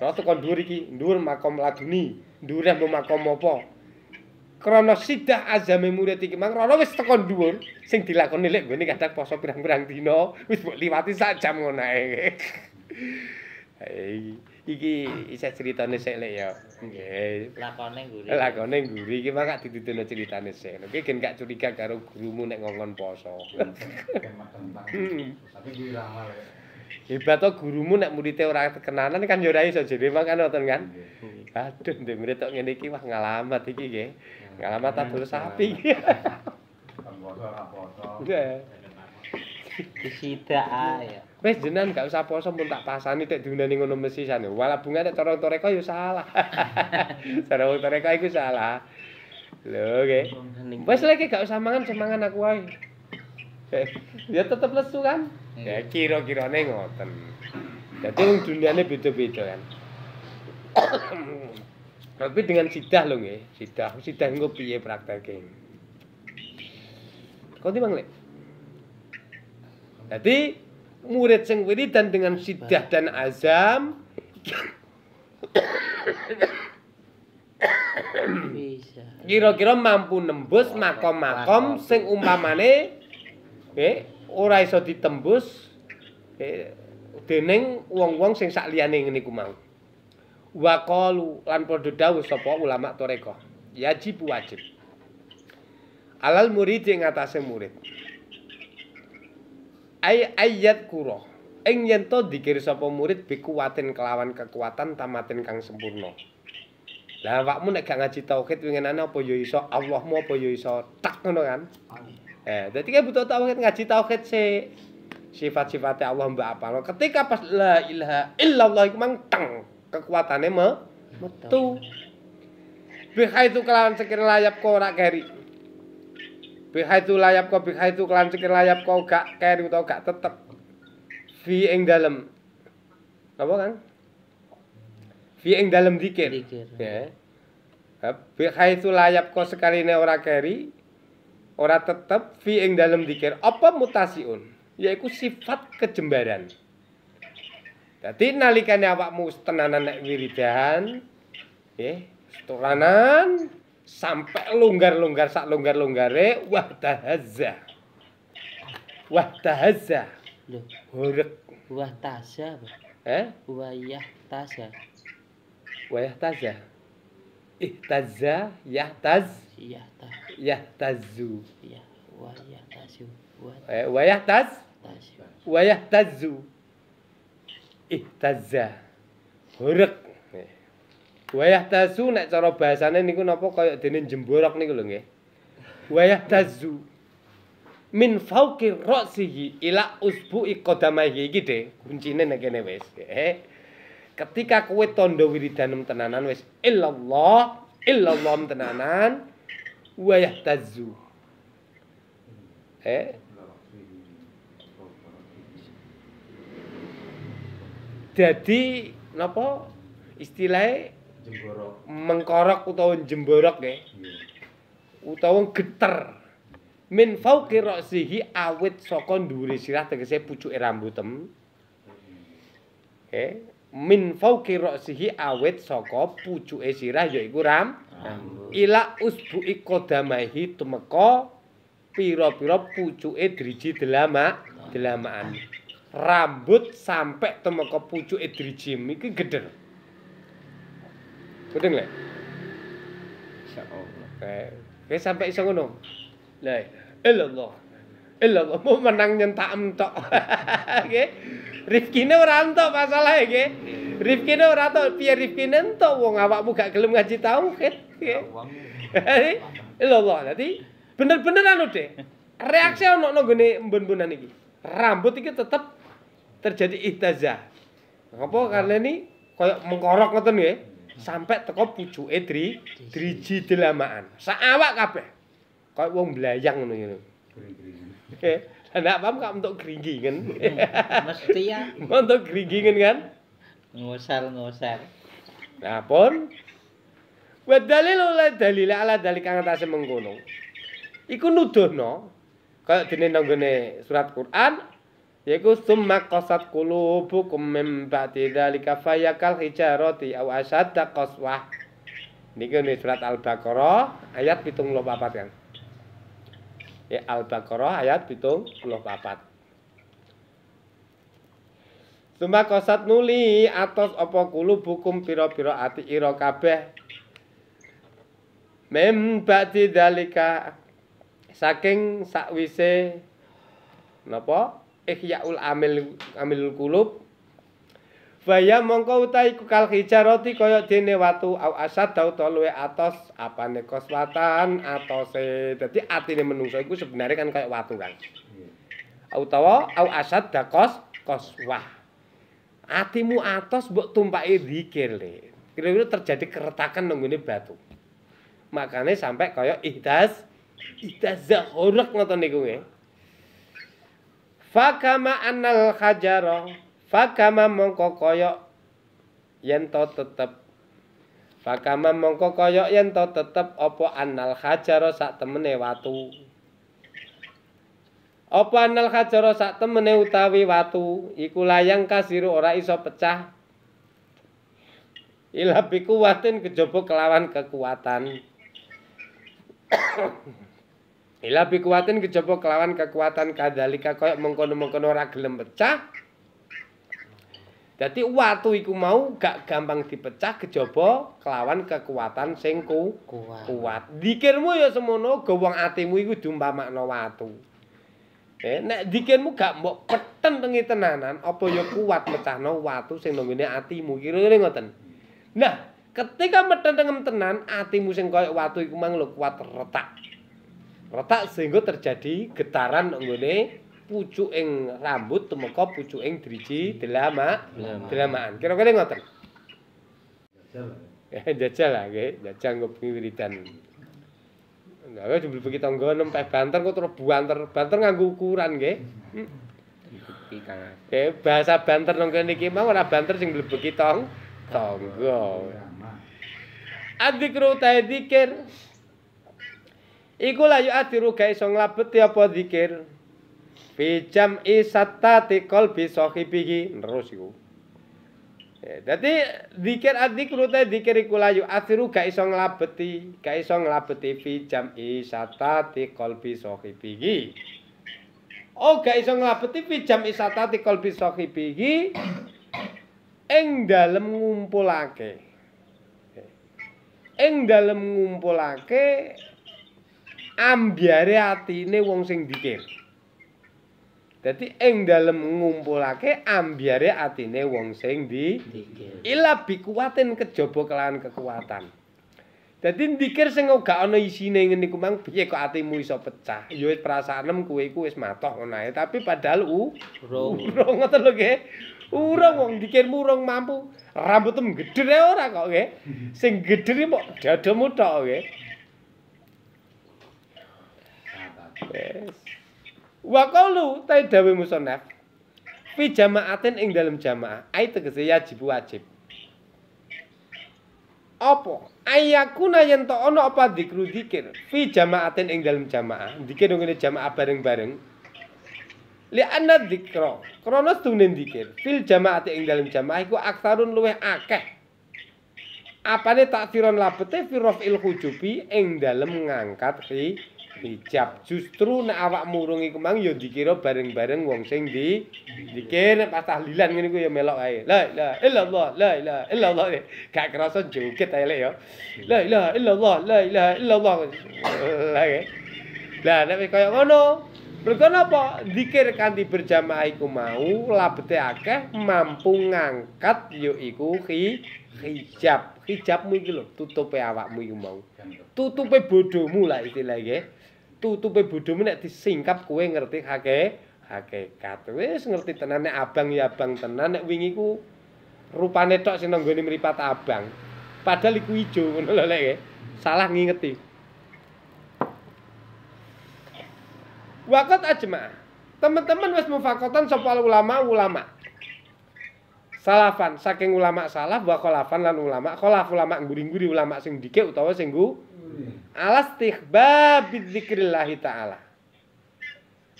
terus kon dhuwur iki dhuwur makom laduni dhuwur makom apa krono sidah azame murid iki mang rono wis tekan dhuwur sing dilakoni lek gone kadang poso pirang-pirang dina wis mbok liwati sak jam ngono ae eh, iki isa critane sik lek ya nggih lakone nguri lakone nguri iki mak gak dituduhne critane sik nggih gen gak curiga karo gurumu nek ngongkon poso tapi gue ramal lek Hebat to gurumu nek murid e ora kenalan kan ya ora iso jenenge mangkane kan. Aduh, ndek murid tok ngene iki wah ngalamat iki nggih. Alamat tabur iya, iya, sapi. Iya. iya. Sida ae. Wis gak usah poso pun tak pasani tak diundani ngono mesisan. Wala bunga tek cara toreko ya salah. Cara wong toreko iku salah. Lho ge. Wis lagi gak usah mangan semangan aku wae. Ya tetep lesu kan? Ya kira-kirane nengoten, Jadi wong duniane beda-beda kan. Tapi dengan sidah lho nggih, sidah. Sidah engko piye praktekke? Kondi Bang Lek. Dadi murid sing dan dengan sidah dan azam bisa. Kira-kira mampu nembus makam-makam, sing umpamane eh ora iso ditembus eh dening wong-wong sing sak liyane ngene ku waqalu lan padha dawuh sapa ulama toreko yajib wajib alal murid ing atase murid ay ayat kuro ing yen to dikir sapa murid bekuwaten kelawan kekuatan ...tamatin kang sempurna lah awakmu nek gak ngaji tauhid wingenane apa ya iso Allahmu apa ya iso tak ngono kan eh dadi kan butuh tauhid ngaji tauhid se sifat-sifatnya Allah mbak apa ketika pas la ilaha illallah itu mang kekuatannya me metu. Bihai itu kelawan sekir layap kau rak keri. Bihai itu layap kau, bihai itu kelawan sekir layap kau gak keri atau gak tetep. Fi ing dalam Apa kan? Fi ing dalam dikir. Dikir. Ya. Bihai itu layap kau sekali ne ora keri. Ora tetep fi ing dalam dikir. Apa mutasiun? Yaitu sifat kejembaran. Dadi nalikane awakmu tenanan naik wiridan, eh, setulanan sampai longgar-longgar sak longgar-longgare wah tahaza, Wah tahaza, huruf, horek. Wah tahaza, Eh? Wayah tahaza, wah tahaza, ih tahaza, ya tahaz, eh, ya wayahtazu wayahtazu wayahtazu ihtazza horeg wayah tazu nek cara bahasane niku napa kaya dene jemborok niku lho nggih wayah tazu min fawqi ra'sihi ila usbu'i qadamaihi iki de kuncine nek kene wis eh, ketika kowe tondo wiridan tenanan wis illallah illallah tenanan wayah tazu eh dadi napa istilahe jemborok mengkorok utawa jemborok ya yeah. utawa geter min fauqi ra'sihi awit saka dhuwure sirah tegese pucuke rambutem eh min fauqi ra'sihi awit saka pucuke sirah yaiku ram ila usbu'i qadamahi tumeka pira-pira pucuke driji delama delamaan rambut sampai ke pucuk jim itu geder. Mudeng lek. Insyaallah. Eh, Kayak sampai iso ngono. La ilallah. Ilallah mau menang nyentak entok. Rifki Rifkine orang entok oke. Rifki Rifkine orang entok Rifki Rifkine entok wong awakmu gak gelem ngaji Oke, Ilallah. Dadi bener-bener anu deh. Reaksi ono nang gone bun-bunan iki. Rambut iki tetap. terjadi ihtazah. Apa karena ini koyo mengkorok ngoten nggih. Hmm. Sampai teko pucuke dri driji delamaan. Sak awak kabeh. Koyo wong blayang ngono ngene. Oke, ndak paham kak untuk geringgingen. Hmm. Mesti ya. Untuk geringgingen kan? Ngosar ngosar. Nah pun, buat oleh dalil ala dalil kang atas menggunung. Iku nuduh no, kalau dini nanggune surat Quran, Yaiku summa qasat qulubukum mim ba'di dzalika fayakal hijarati aw asyadda qaswah. Niki ni surat Al-Baqarah ayat 74 kan. Ya Al-Baqarah ayat papat. Summa kosat nuli atos opo kulu bukum piro-piro ati iro kabeh. Mem bakti dalika saking sakwise nopo. ihya'ul amil amilul kulub Baya mongko utai kukal hijaroti koyok dene watu au asad dau tolwe atos apane koswatan atose. Jadi atine menungso iku sebenarnya kan kaya watu kan. Au tawa au asad da kos koswah. Atimu atos buk tumpai rikir le. Kira-kira terjadi keretakan nunggunya batu. Makanya sampe koyok ihdas, ihdas zahorak ngotong dikungnya. Fakama annal hajaro Fakama mongko koyok Yento tetep Fakama mongko koyok Yento tetep Opo annal hajaro Sak watu Opo annal hajaro Sak utawi watu Iku layang kasiru ora iso pecah Ila bikuwatin kejobo kelawan Kekuatan Ila eh, bi kuwatin kejopo kelawan kekuatan kadalika kaya mengkono-mengkono ora gelem pecah. Dadi watu iku mau gak gampang dipecah kejopo kelawan kekuatan sing ku kuat. kuat. Dikirmu ya semono go wong atimu iku dumpa makna watu. Eh, nek dikirmu gak mbok peten tengi tenanan, apa ya kuat pecahno watu sing nunggune atimu. Kira-kira ngoten. Nah, ketika meten tengem tenan, atimu sing kaya watu iku mang lho kuat retak. retak sehingga terjadi getaran nggone pucuking rambut tumeka pucuking driji delama delamaan kira-kira ngoten eh, jajal lah nggih jajal ngopi wiridan Nah, wis jebul begi tangga nempel banter kok terus banter, banter nganggo ukuran nggih. Iki Kang. Eh, bahasa banter nang kene iki mau ora banter sing mlebu tong tangga. Adzikru ta dzikir. iku layu adiru ga iso nglabeti apa zikir fi jam isatati qalbi sahibihi terus iku dadi zikir adzikru ta zikir iku layu adiru ga iso nglabeti ga iso nglabeti fi jam isatati qalbi sahibihi Oh ga iso nglabeti fi jam isatati qalbi sahibihi ing dalem ngumpulake ing dalem ngumpulake ambyare atine wong sing dikir. Dadi ing dalem ngumpulake ambyare atine wong sing dikir. ila bikuwaten kejaba kelawan kekuatan. Dadi dikir sing ora ana isine ngene iku mang piye kok atimu iso pecah. Ya wis perasaanem kowe iku wis matoh ngonoe tapi padahal urung. Urung ngoten lho nggih. Urung wong dikirmu urung mampu. Rambutmu gedhe ora kok nggih. Sing gedhe mok dadamu tok nggih. Wes. Wa qalu taidawi musannaf fi jama'atin ing dalem jamaah. Ai tegese wajib wajib. Opo, ayakuna yen to ana apa dikru dikir fi jama'atin ing dalem jamaah. Dikir ngene jamaah bareng-bareng. Li anna dzikra krana sedune dikir fil jama'ati ing dalem jamaah iku aksarun luweh akeh apane takfiron labete fi rafil hujubi ing dalem ngangkat fi hijab justru nek awak murung iku mang ya dikira bareng-bareng wong sing di dikira nek pas tahlilan ngene ku ya melok ae la ilaha illallah la ilaha illallah gak kerasa joget ae ya la ilaha illallah la ilaha illallah la la nek koyo ngono mergo napa dikir kanthi berjamaah iku mau labete akeh mampu ngangkat yo iku ki hijab hijabmu iki lho tutupe awakmu iku mau tutupe bodomu lah istilahnya tutupe bodhomu nek disingkap kowe ngerti hake hakikat. Wis ngerti tenan nek abang ya abang tenan nek wingi ku rupane tok sing nanggone mripat abang. Padahal iku ijo ngono lho lek. Salah ngingeti. Wakat ajma. Teman-teman wis mufakatan sapa ulama-ulama. Salafan saking ulama salah wa kholafan lan ulama. Kholaf ulama nguri-nguri ulama sing dikek utawa sing gu alas tiba bidzikrillah taala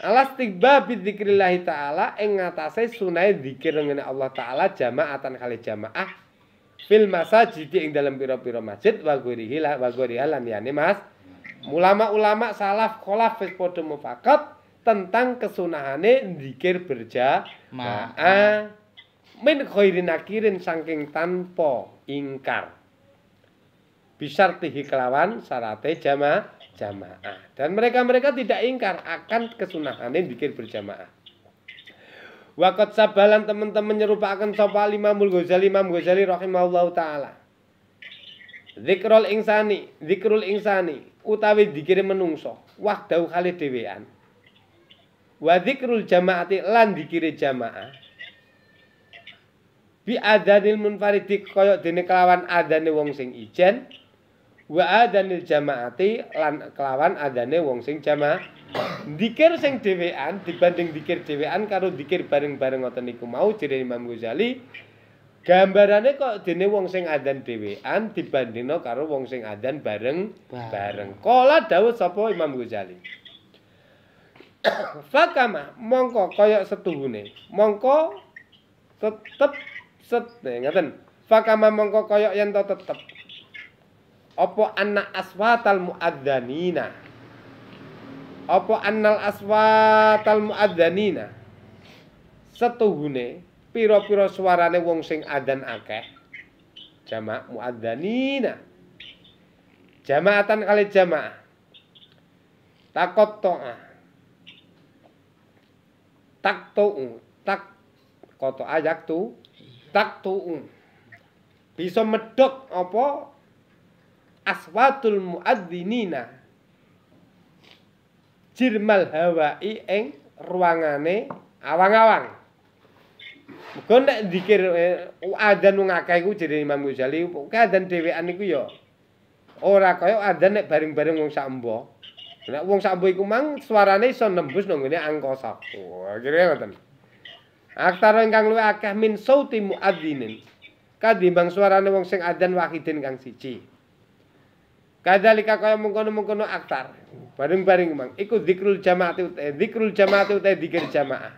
alas tiba bidzikrillah taala ing ngatasé sunai zikir ngene Allah taala jamaatan kali jamaah fil masajid ing dalam pira-pira masjid wa ghairihila wa ghairihalan ya ne mas ulama-ulama salaf kholaf fil podo tentang kesunahane zikir berjamaah min khairin akirin saking tanpa ingkar bisyartihi kelawan syarate jama jamaah dan mereka-mereka tidak ingkar akan ini dikir berjamaah Wakot sabalan teman-teman nyerupakan sopa lima Ghazali Imam Ghazali rahimahullah taala. zikrol insani, zikrul insani utawi dikir menungso, wakdaw kali dewean Wa zikrul jamaati lan dikiri jamaah. Bi adanil munfaridik koyok dene kelawan adane wong sing ijen wa adanil jamaati lan kelawan adane wong sing jamaah dikir sing dhewean dibanding dikir dhewean karo dikir bareng-bareng ngoten niku mau jere Imam Ghazali gambarane kok dene wong sing adzan dhewean dibandingno karo wong sing adzan bareng-bareng kala dawuh sapa Imam Ghazali fakama mongko kaya setuhune mongko tetep set eh, ngaten fakama mongko kaya yen tetep Opo anna aswatal muadzanina Opo annal aswatal muadzanina Setuhune Piro-piro suarane wong sing adan akeh Jama' muadzanina Jamaatan kali jamaah Takot tak to'u Tak Koto ayak tu tak Taktu'u Bisa medok opo aswatul muadzinina jirmal hawai ing ruangane awang-awang Muga nek zikir eh, adzan wong akeh iku jenenge Imam Ghazali, kok adzan dhewean niku ya ora kaya adzan nek bareng-bareng wong sakmba. Nek wong sakmba iku mang suarane iso nembus nang ngene angkasa. Wah, oh, kira ngoten. Aktar ingkang luwih akeh min sauti muadzinin. Kadimbang suarane wong sing adzan wahidin kang siji. Kadzalika kaya mengkono-mengkono aktar. Bareng-bareng mang. Iku zikrul jamaati utahe eh, zikrul jamaati utahe zikir jamaah.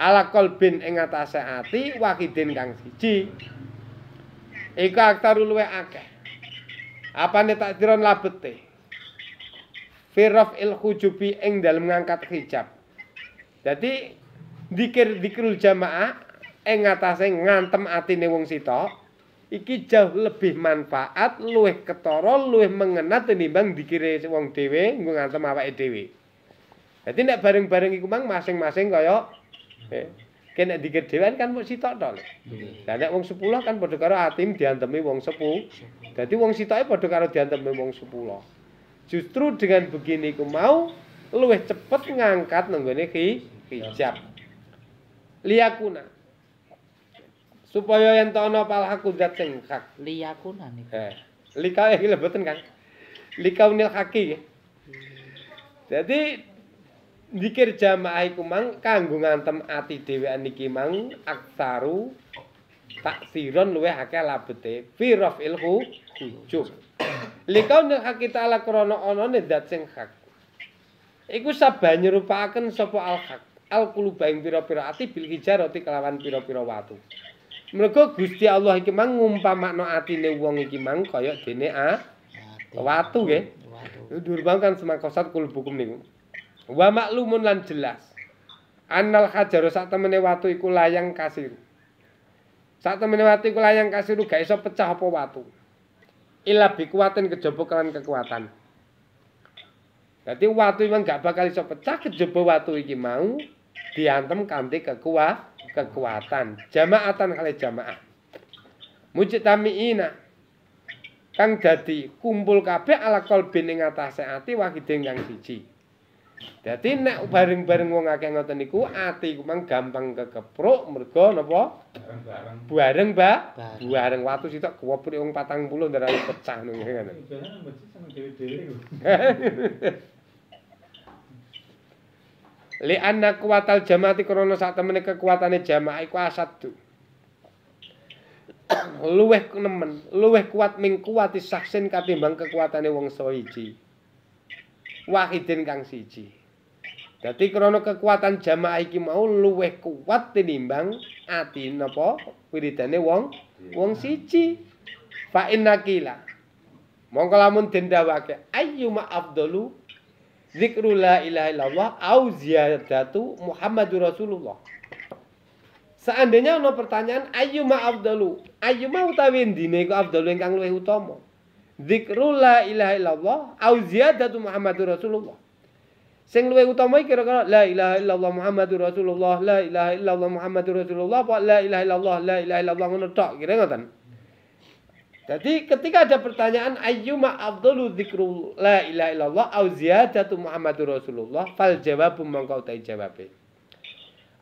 Ala qalbin ing atase ati wakidin kang siji. Iku aktar luwe akeh. Apane diron labete. Firaf il hujubi ing dalem ngangkat hijab. Jadi zikir zikrul jamaah ing atase ngantem atine wong sitok iki jauh lebih manfaat luwih ketara luwih mengena tinimbang dikire wong dhewe nggo ngantem awake dhewe dadi nek bareng-bareng iku mang masing-masing kaya eh, kene nek dikir dhewean kan mung sitok to iya. lho nek wong 10 kan padha karo atim diantemi wong 10 dadi wong sitoke padha karo diantemi wong 10 justru dengan begini ku mau luwih cepet ngangkat nenggone ki hijab liyakuna supaya yang tono pal aku dat sing hak liyaku nani eh lika eh gila beten kan lika unil haki ya. jadi dikir jamaah mang kanggo ngantem ati dhewean niki mang aksaru taksiron siron luwe hake labete firof ilhu hujub lika unil haki ta'ala krono ono ni dat hak iku sabah nyerupakan sopo al hak al kulubahing piro-piro ati bilgijar roti kelawan piro-piro watu Mereka Gusti Allah iki mang ngumpamakno atine wong iki mang kaya dene a watu nggih. Dur bang kan semangkosat kul hukum niku. Wa maklumun lan jelas. Annal hajaru sak temene watu iku layang kasir. Sak temene watu iku layang kasir ga iso pecah apa watu. Ila bi kuwatin kejaba kan kekuatan. Dadi watu iki gak bakal iso pecah kejaba watu iki mau diantem kanthi kekuatan. kekuatan jamaatan kali jamaah mujtamiina kang dadi kumpul kabeh ala kalbi ning atase ati wahide kang siji dadi nek bareng-bareng wong akeh ngoten niku ati ku mang gampang kekepruk mergo napa bareng ba bareng watu sitok kuwepri wong 40 ndarane pecah ngene kan dewe dhewe li anak kuatal jamaati krono sak temene kekuatane jamaah iku asaddu luweh nemen luweh kuat ming kuat katimbang kekuatane wong siji wahidin kang siji dadi krono kekuatan jamaah iki mau luweh kuat tinimbang ati napa wiridane wong wong siji fa innakila mongko lamun dendawake ayyuma afdalu zikrullah la ilaha illallah au ziyadatu Muhammadur Rasulullah. Seandainya ono pertanyaan ayyuma afdalu, ma utawi ndine iku afdalu ingkang luwih utama. Zikru la ilaha illallah au ziyadatu Muhammadur Rasulullah. Sing luwih utama iki kira-kira la ilaha illallah Muhammadur Rasulullah, la ilaha illallah Muhammadur Rasulullah, apa la ilaha illallah, la ilaha illallah ngono tok, kira ngoten. Jadi ketika ada pertanyaan ayyuma afdalu dzikru la ilaha illallah au ziyadatu Muhammadur Rasulullah fal jawabu mongko utai jawabe.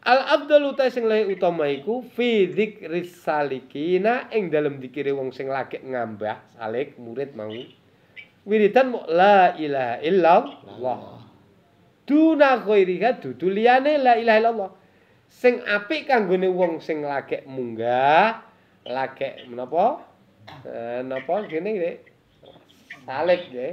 Al afdalu ta sing lae utama iku fi dzikris salikina ing dalem dikire wong sing lagi ngambah salik murid mau. Wiridan mu la ilaha illallah. Duna ghairiha dudu liyane la ilaha illallah. Sing apik kanggone wong sing lagi munggah, lagi menapa? napa kene iki salib ge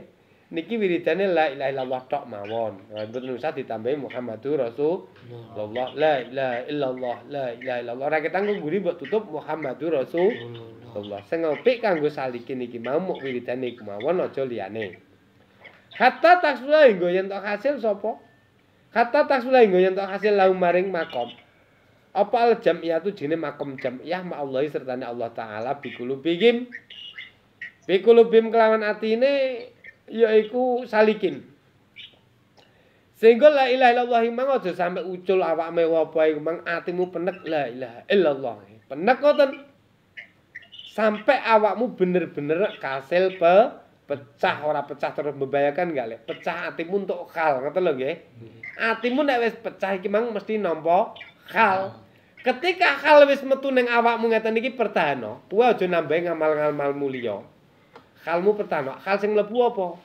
niki wiridane la ilaha illallah tok mawon nah nusa ditambahi muhammadur rasulullah la ilaha illallah la ilaha illallah ora ketanggu guri mbok tutup muhammadur rasulullah sing ngopik kanggo salike niki mau muk wiridane kemawon aja liyane hatta taksula inggo yen tok hasil sapa hatta taksula inggo yen tok hasil lau maring makom Apal al jam'iyah itu jenis makom jam'iyah ma Allah serta Allah Ta'ala bikulu bikim Bikulu bim kelawan hati ya'iku yaitu salikin Sehingga la ilaha illallah imang sampe ucul awak mewapa imang atimu penek la ilaha illallah Penek kotan Sampe awakmu bener-bener kasil pe pecah ora pecah terus membayakan gak le pecah atimu untuk hal ngerti lo gak hmm. hatimu nek wes pecah iki mang mesti nompo hal Ketika hal wis metu ning awakmu ngeten iki pertahano, kuwi aja nambahi ngamal-ngamal mulya. Khalmu pertahano, khal sing mlebu apa?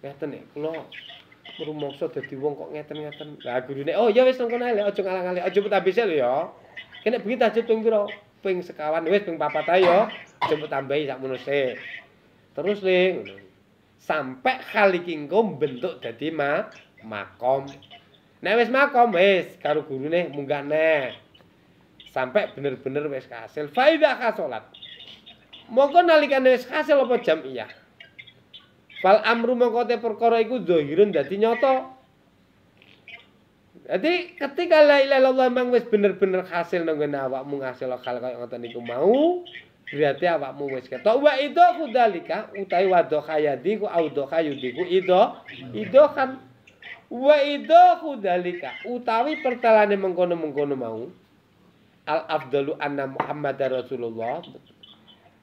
Ngeten iki kula rumangsa dadi wong kok ngeten-ngeten. Lah gurune, oh ya wis ngono ae, aja ngalang ngalah aja petabise lho ya. Kene bengi tajut ping pira? Ping sekawan, wis ping papat ae ya. Aja tambahi sak menuse. Terus le sampai hal iki engko bentuk dadi ma makom. Nek wis makom wis karo gurune munggah neh. sampai bener-bener wis kasil faidah kasolat mongko nalikane wis kasil apa iya, fal amru mongko te perkara iku zahirun dadi nyata Jadi ketika la ilaha illallah mang wis bener-bener hasil nang awakmu ngasil lokal kaya ngoten niku mau berarti awakmu wis ketok wa itu kudalika utai wado khayadi ku audo khayudi ku ido ido kan wa ido kudalika utawi pertalane mengkono-mengkono mau al afdalu anna Muhammad Rasulullah.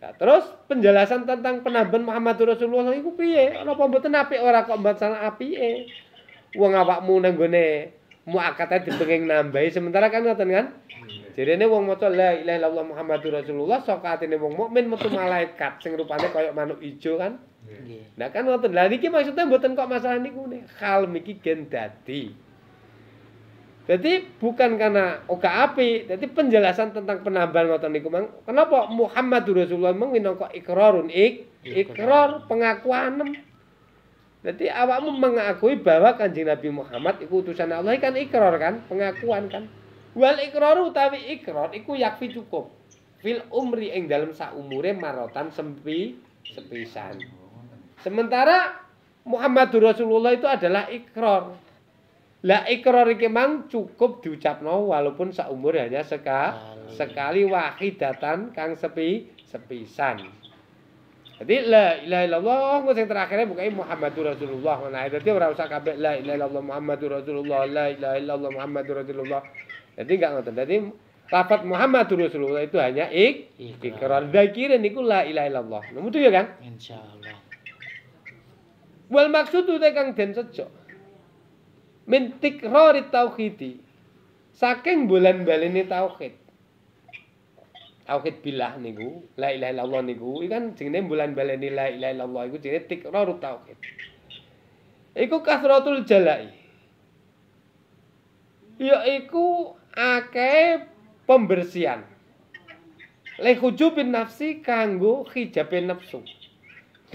Ya, terus penjelasan tentang penamben Muhammadur Rasulullah iku piye? Napa mboten apik ora kok mbacan apike. Wong awakmu nang gone muakate dipenging nambahi sementara kan ngoten kan? Jerene wong maca la ilaha illallah Muhammadur Rasulullah saka atine wong mukmin metu malaikat sing rupane kaya manuk ijo kan? Nggih. Nah kan ngoten. Lah iki maksudnya mboten kok masalah niku ne. Khalm iki gen dadi. Jadi bukan karena oka api, jadi penjelasan tentang penambahan ngoten niku mang. Kenapa Muhammad Rasulullah mang ikrarun ik, iya, ikrar pengakuan. Jadi awakmu mengakui bahwa Kanjeng Nabi Muhammad iku utusan Allah kan ikrar kan, pengakuan kan. Wal ikrar utawi ikrar iku yakfi cukup. Fil umri ing dalam sa umure marotan sempi sepisan. Sementara Muhammad Rasulullah itu adalah ikrar. Lah ikrar iki mang cukup diucapno walaupun seumur hanya seka, sekali wahidatan kang sepi sepisan. Jadi la ilaha illallah ngono sing terakhire bukae ya, Muhammadur Rasulullah. Nah, dadi ora usah kabeh la ilaha illallah Muhammadur Rasulullah, la ilaha illallah Muhammadur Rasulullah. Jadi enggak ngoten. Jadi lafaz Muhammadur Rasulullah itu hanya ik ikrar. Zakirin niku la ilaha illallah. Nemu ya kan? Insyaallah. Wal maksud kang den sejo min tikrari tauhidi saking bulan baleni tauhid tauhid bilah niku la ilaha illallah niku ikan kan jenenge bulan baleni la ilaha illallah iku jenenge tikrarut tauhid iku kasratul jalai ya iku akeh pembersihan le nafsi kanggo hijabin nafsu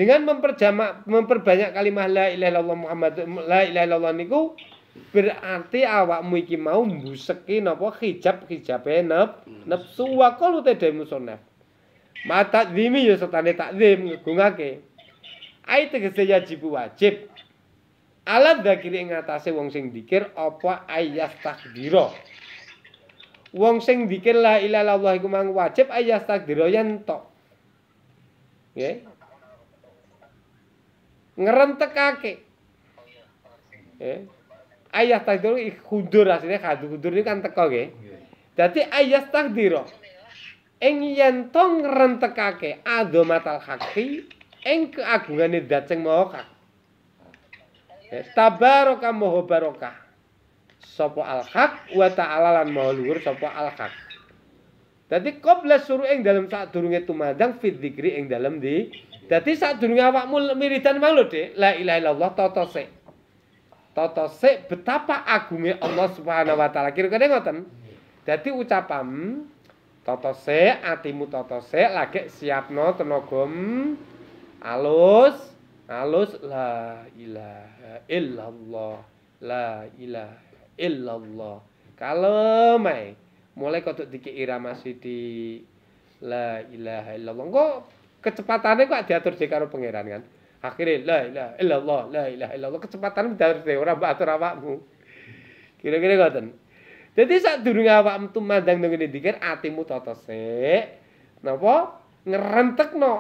dengan memperjamak memperbanyak kalimat la ilaha illallah Muhammad la ilaha illallah niku berarti awakmu iki mau mbuseki napa hijab hijabe nep nepsu wa qalu tadai musonef mata dzimi yo ya, setane takzim ngegungake ai tegese wajib wajib alat dzakir ing atase wong sing dikir apa ayas takdira wong sing dikir la ilaha illallah iku mang wajib ayas takdira yen tok nggih ngerentekake nggih ayat takdir hudur asline kadu hudur iki kan teko nggih. Dadi ayat takdir. Ing yen tong rentekake adzamatal haqi ing keagungane zat sing maha hak. Eh, Tabaraka maha barokah. Sapa al-haq wa ta'ala lan maha luhur sapa al-haq. Dadi qabla suru ing dalem sadurunge tumandang fi dzikri ing dalem di. Dadi sadurunge awakmu miridan mang lho, Dik. La ilaha illallah tata sik. tata sik betapa agunge Allah Subhanahu wa taala. Kira-kira ngoten. Dadi ucapan tata sik atimu tata sik lagi siapno tenagam hmm, alus alus la ilaha illallah la ilaha illallah. Kalem Mulai kudu dikira irama di la ilaha illallah. Kok kecepatannya kok diatur di karo pangeran kan? akhirnya la ilaha illallah la ilaha illallah kecepatan harus ora mbak atur awakmu kira-kira ngoten jadi saat durung ngawak itu mandang dengan dikir atimu tata sik napa no,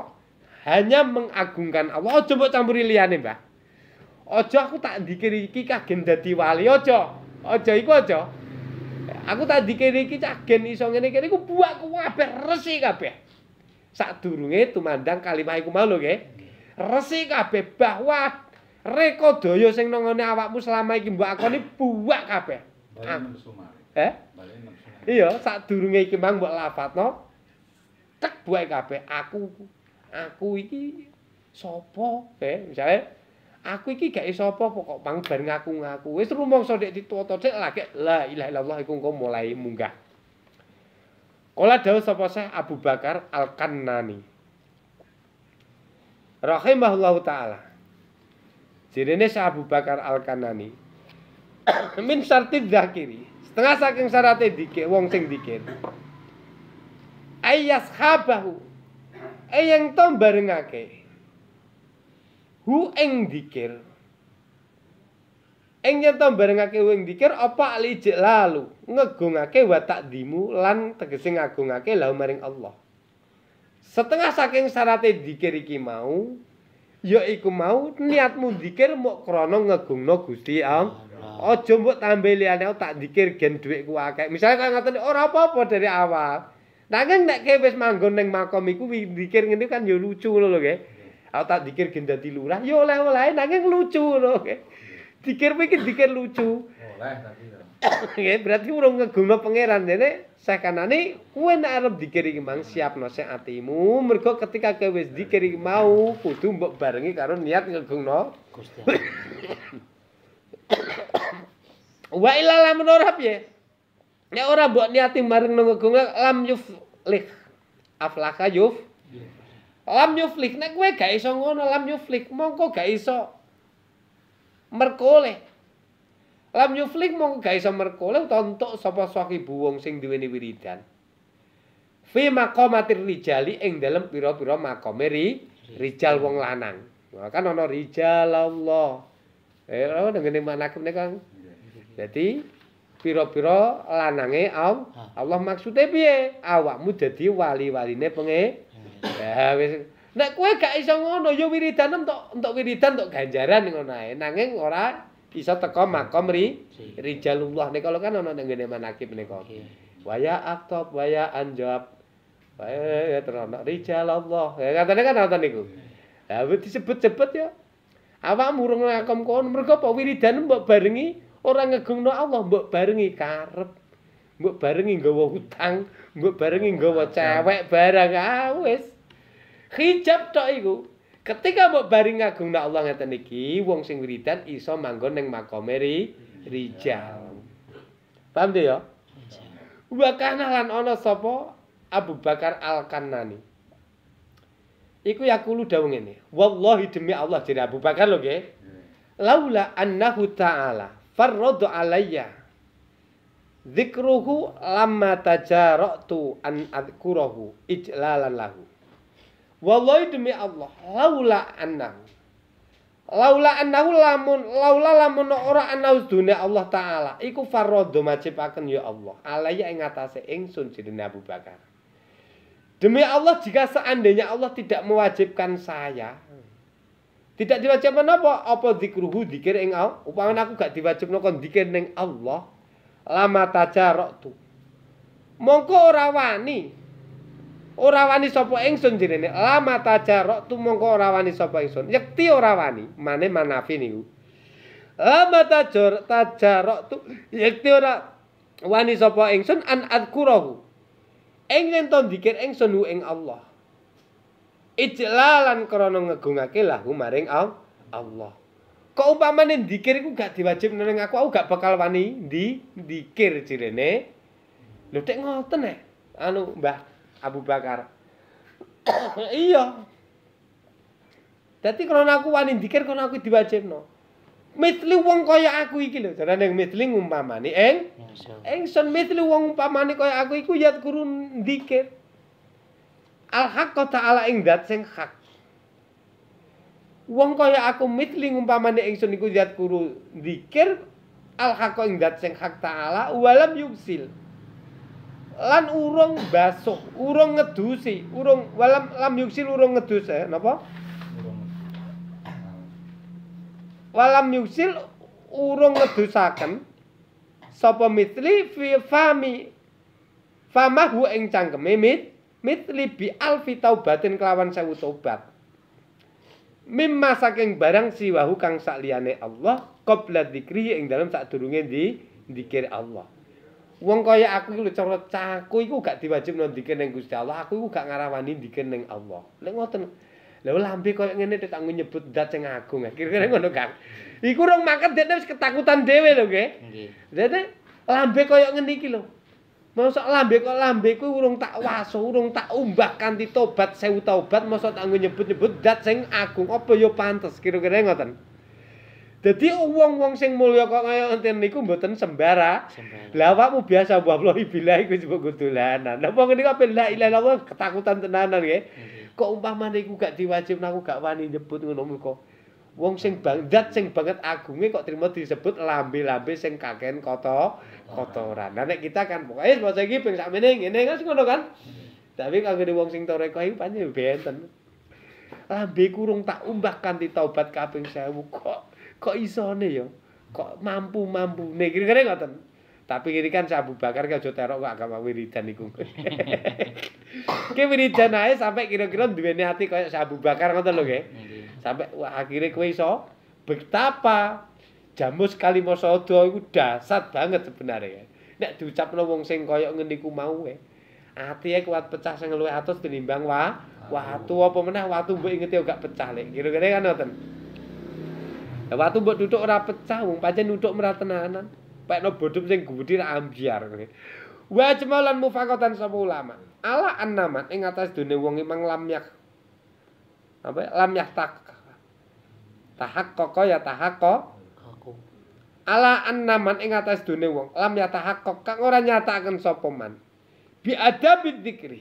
hanya mengagungkan Allah coba mbok campuri liyane Mbah Ojo aku tak dikir iki kagem dadi wali ojo ojo iku ojo. aku tak dikir iki cah gen iso ngene kene iku buakku kabeh resi kabeh. Sadurunge tumandang kalimah iku mau lho nggih. resi kabeh bahwa rekodaya sing nang ngene awakmu selama iki mbok akoni buwak kabeh. Ah. Eh? Iya, sadurunge iki mang mbok lafatno. Tek buwak kabeh aku aku iki sapa? Eh, misale aku iki gak iso apa pokok mang bar ngaku-ngaku. Wis rumangsa so, nek dituwa-tuwa sik la ilaha illallah iku engko mulai munggah. Kala dawuh sapa Syekh Abu Bakar Al-Kannani. rahimahullah taala. Jirene Abu Bakar Al-Kanani min syartid dzakiri, setengah saking syaraté dikir wong sing dikir. Ayas khabahu. Eyang to barengake. Hu eng dikir. eng yen to barengake wing dikir apa alijik lalu ngegungake watak dimu lan tegese ngagungake lahu maring Allah. Setengah saking syarate dzikir iki mau, yaiku mau niatmu dzikir mok krana ngegungno Gusti Allah. Aja mbok tambah liyane oh, tak dzikir gen dhuwitku akeh. Misale kaya ngoten ora apa-apa dari awal. Nanging nek kowe wis manggon ning makam iku dzikir ngene kan ya lucu lho lho Aku tak dzikir gen dadi lurah ya oleh-oleh nanging lucu lho ge. Dzikir iki dzikir lucu. Oleh tapi. Nggih, berarti urung ngegungno pengeran dene. sakanane kuwe nek arep dikir iki mang siapno sik atimu mergo ketika kowe wis dikir iki mau kudu mbok barengi karo niat ngegungno Gusti Wa illa lam nurab ya Ya ora mbok niati bareng nunggu lam yuf lih aflaka yuf lam yuf lih nek kowe gak iso ngono lam yuf lih mongko gak iso merkoleh Alam yuflik mong ga iso merkoleh tontok sapa sahibu wong sing duweni wiridan. Fi maqamatir rijali ing dalem pira-pira maqame ri, rijal wong lanang. Kan ana rijal Allah. Eh oh ngene manakep nek Kang. Dadi pira-pira lanange Allah, Allah maksude piye? Awakmu dadi wali-waline penge. Ya hmm. wis nek kowe gak iso ngono ya wiridan entuk entuk wiridan entuk ganjaran ngono ae. Nanging ora bisa teko hmm. makom ri rijalullah nek kalau kan ana nang ngene manakib nek kok waya aktop waya anjab waya ya terono rijalullah ya kan nonton niku ya disebut-sebut ya awak murung makom kon mergo apa wiridan mbok barengi ora ngegungno Allah mbok barengi karep mbok barengi nggawa hutang mbok barengi nggawa cewek barang awes, ah, hijab tok iku Ketika mbok bari ngagungna Allah ngeten iki, wong sing wiridan iso manggon ning makome rijal. Paham tuh ya? Wa kana lan ana Abu Bakar Al-Kanani. Iku ya kulu daung ini wallahi demi Allah jadi Abu Bakar loh, ya? Hmm. Laula annahu ta'ala farradu alayya lama lamma tu an adzkurahu ijlalan lahu Wallahi demi Allah, laula annahu. Laula annahu lamun laula lamun ora annahu dunia Allah taala iku farradhu majibaken ya Allah alaiya ing atase ingsun jenenge Abu Bakar. Demi Allah jika seandainya Allah tidak mewajibkan saya tidak diwajibkan apa apa zikruhu zikir ing Allah upamane aku gak diwajibno kon zikir ning Allah lama tajarok tu mongko ora wani ora wani sapa ingsun jenenge lama tajarok tumangka ora wani sapa ingsun yekti ora wani mane manafi niku lama tajar tajarok tu yekti ora wani sapa ingsun an adkuruhu engen to dikir ingsun hu ing Allah ijlalan krana ngegungake lahu maring Allah kok umpamane dikir iku gak diwajib neng aku aku gak bekal wani di dikir jenenge lho tek ngoten eh anu mbah Abu Bakar. iya. Dadi krana aku wani dikir krana aku diwajibno. Mithli wong kaya aku iki lho, mithli mitli umpamane eng. Engson mithli wong umpamane kaya aku iku ya guru dikir. Al haqqa ta'ala ing dat sing hak. Wong kaya aku mitli umpamane engson iku ya guru dikir al haqqa ing dat sing hak ta'ala walam yuksil. lan urung basuh, urung ngedusi, urung walam lam yuksil urung ngedus eh napa? Walam yuksil urung ngedusaken sapa mitli fi fami famahu ing cangkeme mit mitli bi alfi taubatin kelawan sewu tobat. Mimma saking barang siwahu kang sak liyane Allah qabla dzikri ing dalam sadurunge di dzikir Allah. wong kaya aku iki lho aku, iku gak diwajibno ndike ning Gusti Allah, aku iku gak ngarawani ndike ning Allah. Lek ngoten Lha lambe kaya ngene tetek tak nyebut dat sing agung. Kira-kira ngono Kang. Iku rong maket dene wis ketakutan dhewe lho nggih. Nggih. Dene lambe kaya ngene iki lho. Mosok lambe kok lambe ku urung tak waso, urung tak umbah kanthi tobat sewu taubat, Masa tak nyebut-nyebut dat sing agung. opo ya pantes kira-kira ngoten. Jadi uang uang sing mulia kok kaya enten niku mboten sembara. Lah awakmu biasa buah billahi kuwi sebut dolanan. Lah wong niku la ilaha illallah ketakutan tenanan nggih. Kok umpamane iku gak diwajib nah, aku gak wani nyebut ngono muka. Wong sing bang zat sing banget agunge kok terima disebut lambe-lambe sing kakean kotor kotoran. Nah nek kita kan pokoke masa iki ping sakmene ngene kan ngono kan. Tapi di wong sing toreko iku pancen benten. Lambe kurung tak umbah kanthi taubat kaping 1000 kok kok iso isone ya kok mampu mampu nih kira kira ngoten tapi ini kan sabu bakar kau jauh terok gak agama wiridan nih kung kau wiridan aja sampai kira kira dua hati kau sabu bakar ngoten lho gak Sampe wah, akhirnya kau iso betapa jamus kali mau Dasat itu dasar banget sebenarnya nek diucap lo wong sing koyok ngendiku mau we hati ya e kuat pecah sing luwe atus tinimbang wah Watu apa meneh watu mbok inget yo e gak pecah lek. Kira-kira kan ngoten. Waktu mbok duduk ora pecah wong pancen nutuk meratenanan. Pekno bodhom sing gudhi ra ambyar. Wa jamalan mufaqatan sapa ulama. Ala annamat ing atas dene wong imang lamyak. Apa lamyak tak. Tahak kok ya tahak kok. Ala annamat ing atas dene wong lam ya tahak kok kang ora nyatakaken sapa man. Bi adabi dzikri.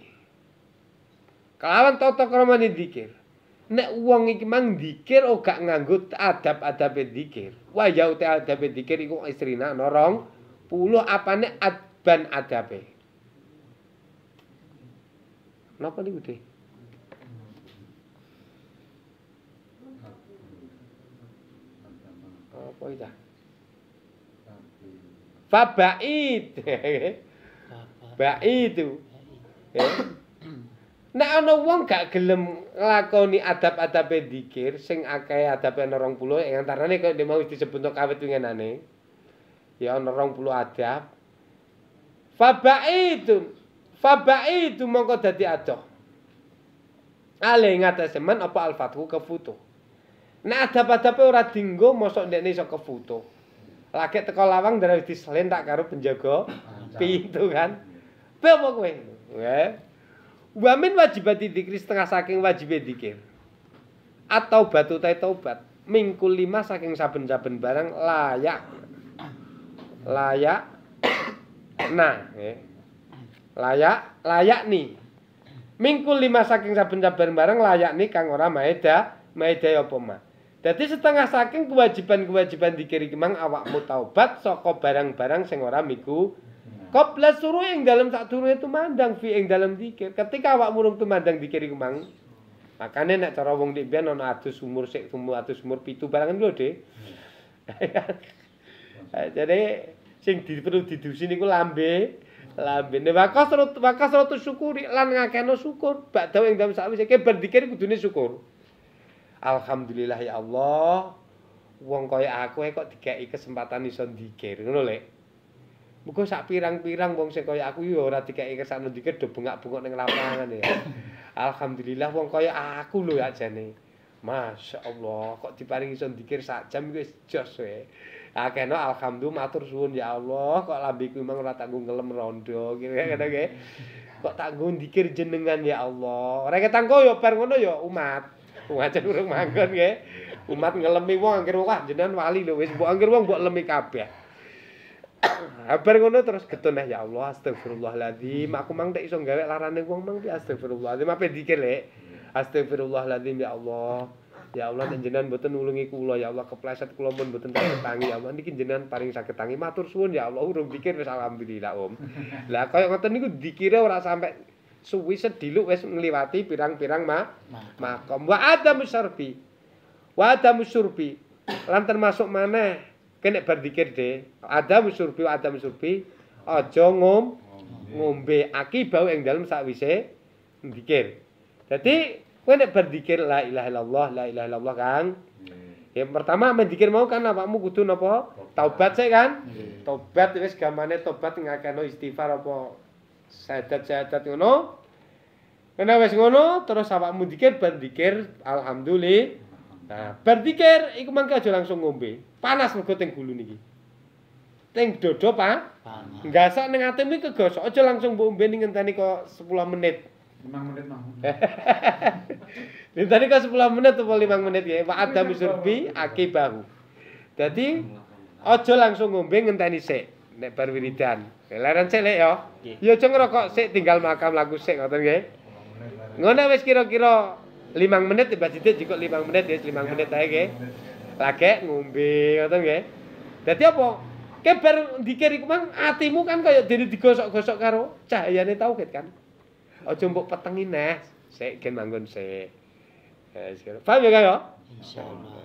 Kalawan tata krama dzikir. nek wong iki mang dikir oh gak nganggo adab-adabe dikir. Wa ya uti adabe dikir iku istrina norong puluh apa apane adban adabe. Napa niku, Dek? Apa itu? Fabaid. Baid itu. Nek ana wong gak gelem lakoni adab-adab dzikir sing akeh adab 20 ing antarané kok mau disebut kawit winginane. Ya ana 20 adab. Fabaitu. Fabaitu mongko dadi adoh. Ale ngatasen men apa al-fatihu ke foto. Nek adab-adabe ora dinggo mosok ndekne iso ke foto. Lagi teko lawang ndara tak karo penjaga Pitu kan. Pe apa kowe? Nggih. Wamin min wajibati setengah saking wajib dzikir. Atau batu tai taubat. Mingkul lima saking saben-saben barang layak. Layak. Nah, eh. layak, layak nih. Mingkul lima saking saben-saben barang layak nih kang ora maeda, maeda ya apa Jadi setengah saking kewajiban-kewajiban dikiri Kemang awakmu taubat Soko barang-barang sing ora miku Kopla suruh yang dalam saat turunnya itu mandang fi yang dalam dikir. Ketika awak murung itu mandang dikir itu mang. Makanya nak cara wong di bian ono atus umur sek umur atus umur pitu barangan lo deh. Hmm. Jadi sing di perlu didusi niku lambe lambe. Nih wakas rot wakas rot syukuri lan ngakeno syukur. Bak tau yang dalam saat misalnya berdikir itu dunia syukur. Alhamdulillah ya Allah. Wong kaya aku eh, kok dikai kesempatan iso dikir. Ngono lek. Like. Muga sak pirang-pirang wong sing kaya aku ya ora dikeki kersane dikir do bengak-bengok ning lapangan ya. Alhamdulillah wong kaya aku lho ajane. Masya Allah, kok diparingi iso dikir sak jam iku wis jos kowe. Akeno alhamdulillah matur suwun ya Allah, kok lambe memang mang ora tanggung ngelem rondo kira-kira nggih. Kok tanggung dikir jenengan ya Allah. Ora ketangko ya bar ngono ya umat. Wajan urung manggon nggih. Umat ngelemi wong anggere wah jenengan wali lho wis mbok anggere wong mbok lemi kabeh. Habar ngono terus eh, ya Allah astagfirullahaladzim aku mang tak iso gawe larane wong mang piye astagfirullahaladzim ape dikir lek astagfirullahaladzim ya Allah ya Allah njenengan mboten nulungi kula ya Allah kepleset kula pun mboten tak tangi ya Allah niki njenengan paring sakit tangi matur suwun ya Allah urung pikir wis alhamdulillah om lah kaya ngoten niku dikira ora sampe suwi sediluk wis ngliwati pirang-pirang ma makom wa adam syurbi wa adam syurbi lan masuk maneh kene berpikir de adam surbi adam surbi aja ngom ngombe aki bau ing dalem sakwise mikir dadi kowe nek berpikir la ilaha illallah la ilaha illallah kan Ya pertama mendikir mau kan awakmu kudu napa? Taubat sik kan? Taubat wis gamane tobat ngakeno istighfar apa sadat-sadat ngono. Kena wis ngono terus awakmu dikir ben dikir alhamdulillah. Nah, berpikir iku mangke aja langsung ngombe. Panas mergo teng gulu niki. Teng dodo, Pak. Panas. Gasak ning atimu iku gosok aja langsung ngombe ning ngenteni kok 10 menit. 5 menit mah. Ngenteni kok 10 menit apa 5 menit ya, Pak Adam Surbi aki bahu. Dadi aja langsung ngombe ngenteni sik nek bar wiridan. Leran sik lek yo. Ya aja ngerokok sik tinggal makam lagu sik ngoten nggih. Ngono wis kira-kira limang menit di titik jiko limang menit ya limang ya, menit aja ke lagi ngombe ngoten nggih jadi apa dikir dikiri mang atimu kan kayak jadi digosok-gosok karo cahayane tauhid kan aja mbok petengi neh sik gen manggon sik ya, paham ya kaya yo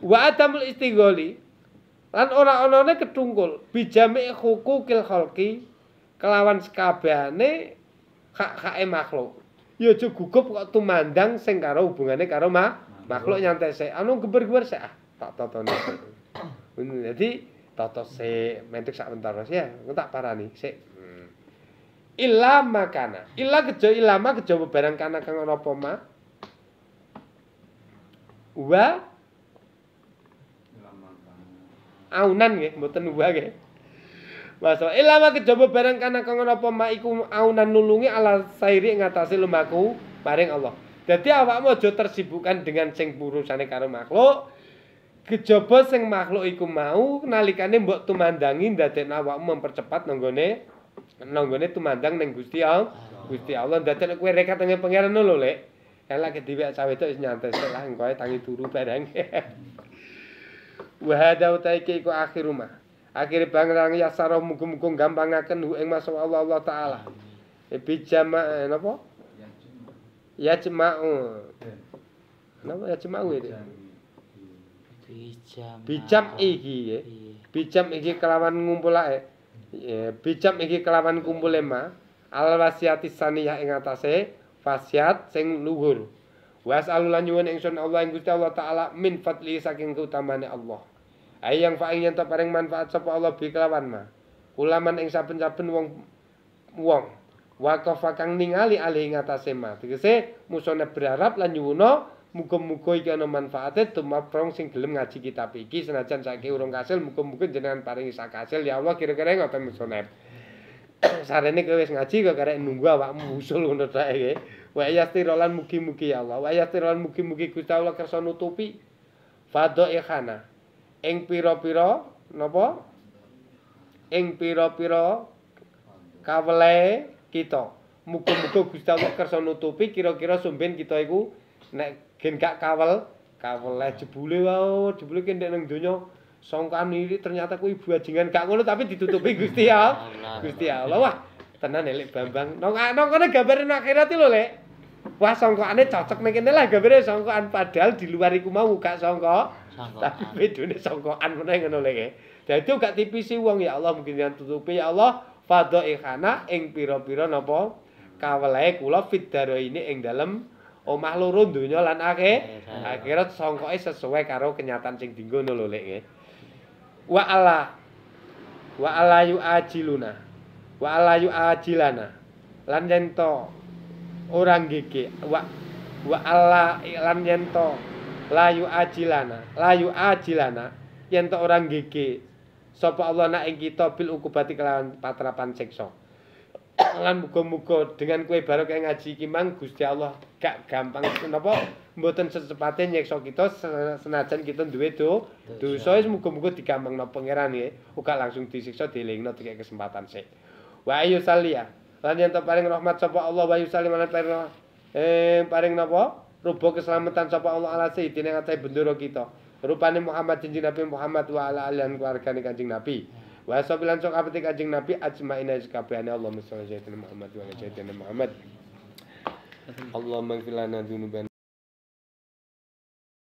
wa adamul istigholi lan ora onone ketungkul bijami hukukil khalqi kelawan sekabehane hak-hake makhluk ya aja gugup kok tumandang sing karo hubungane karo ma makhluk nyantai sik anu geber-geber sik ah tak ngono jadi toto sik mentek sak bentar wis ya tak parani sik illa makana illa kejo ilama kejo barang kana kang ana apa ma wa aunan nggih mboten wa nggih Waso ilama eh, kejaba barang kana kang napa maiku aunan nulungi ala sairi ngatasi lumaku Maring Allah. Dadi awakmu aja tersibukan dengan sing purusane karo makhluk. Kejaba sing makhluk iku mau nalikane mbok tumandangi dadekna awakmu mempercepat nanggone nanggone tumandang ning Gusti Allah. Gusti Allah dadekna kowe rekat nang pangeran lho lek. Ala ke dhewe cawe itu nyantai sik lah engkoe tangi turu bareng. Wa hadau taiki ku akhir rumah. akhir bangrang ya saro mugo-mugo gampangaken hu ing masa Allah Allah taala ebi jamaah eh, napa ya jamaah oh. napa ya jamaah itu bijam iki eh? bijam iki kelawan ngumpulake ah, eh. bijam iki kelawan kumpule eh, ma al wasiati saniyah ing atase fasiat sing luhur Wa as'alu nyuwun ingsun Allah Gusti Allah taala min fadli saking keutamaane Allah. ay yang fa'i yen paring manfaat sapa Allah bi kelawan ma kulaman ing saben-saben wong wong wakaf kang ningali alih ing atase ma tegese musone berharap lan nyuwuna muga-muga iki ana manfaate tumaprong sing gelem ngaji kitab iki senajan saiki urung kasil muga-muga jenengan isa kasil ya Allah kira-kira ngoten musone sarene kowe wis ngaji kok karek nunggu awakmu usul ngono tok e. Eh? Wa iya tirolan mugi-mugi ya Allah. Wa iya tirolan mugi-mugi Gusti Allah kersa nutupi ikhana. ing pira-pira napa ing pira-pira kawele kita muga-muga Gusti Allah kersa nutupi kira-kira sumben kita iku nek gen gak kawel kawele jebule wae jebule ki nek nang donya songkan iki ternyata ku ibu ajengan gak ngono tapi ditutupi Gusti ya Gusti Allah wah tenan lek Bambang nang ah, nang kene gambare nang akhirat lho lek wah songkane cocok nek kene lah gambare songkan padahal di luar iku mau gak songkok Tapi bedune songkoan meneh ngono lho. Dadi gak tipisi wong ya Allah mungkin yang tutupi ya Allah fadhaikhana ing pira-pira napa kawelae kula fidaro ini ing dalem omah loro donya lan akhir eh, akhirat songkoke sesuai karo kenyataan sing dinggo ngono lho lek. Wa ala wa ala yuajiluna wa ala yuajilana lan yento to orang gege wa wa ala lan yento layu ajilana layu ajilana yen to orang gege sapa Allah nak ing kita bil ukubati kelawan patrapan siksa lan muga-muga dengan kue baru kayak ngaji kimang Gusti Allah gak gampang napa mboten secepate nyiksa kita senajan kita duwe do dosa wis muga-muga digampang napa pangeran ya eh. uga langsung disiksa dielingno dikek kesempatan sik wa ayu salia lan yen to paring rahmat sapa Allah wa ayu salim lan paring eh paring napa no rubo keselamatan sapa Allah ala sayyidina atai bendoro kita rupane Muhammad jenjing Nabi Muhammad wa ala alihan keluargane Kanjeng Nabi wa sahabat sok apete Kanjeng Nabi ajmaina sekabehane Allahumma sholli Muhammad wa Muhammad Allahumma lana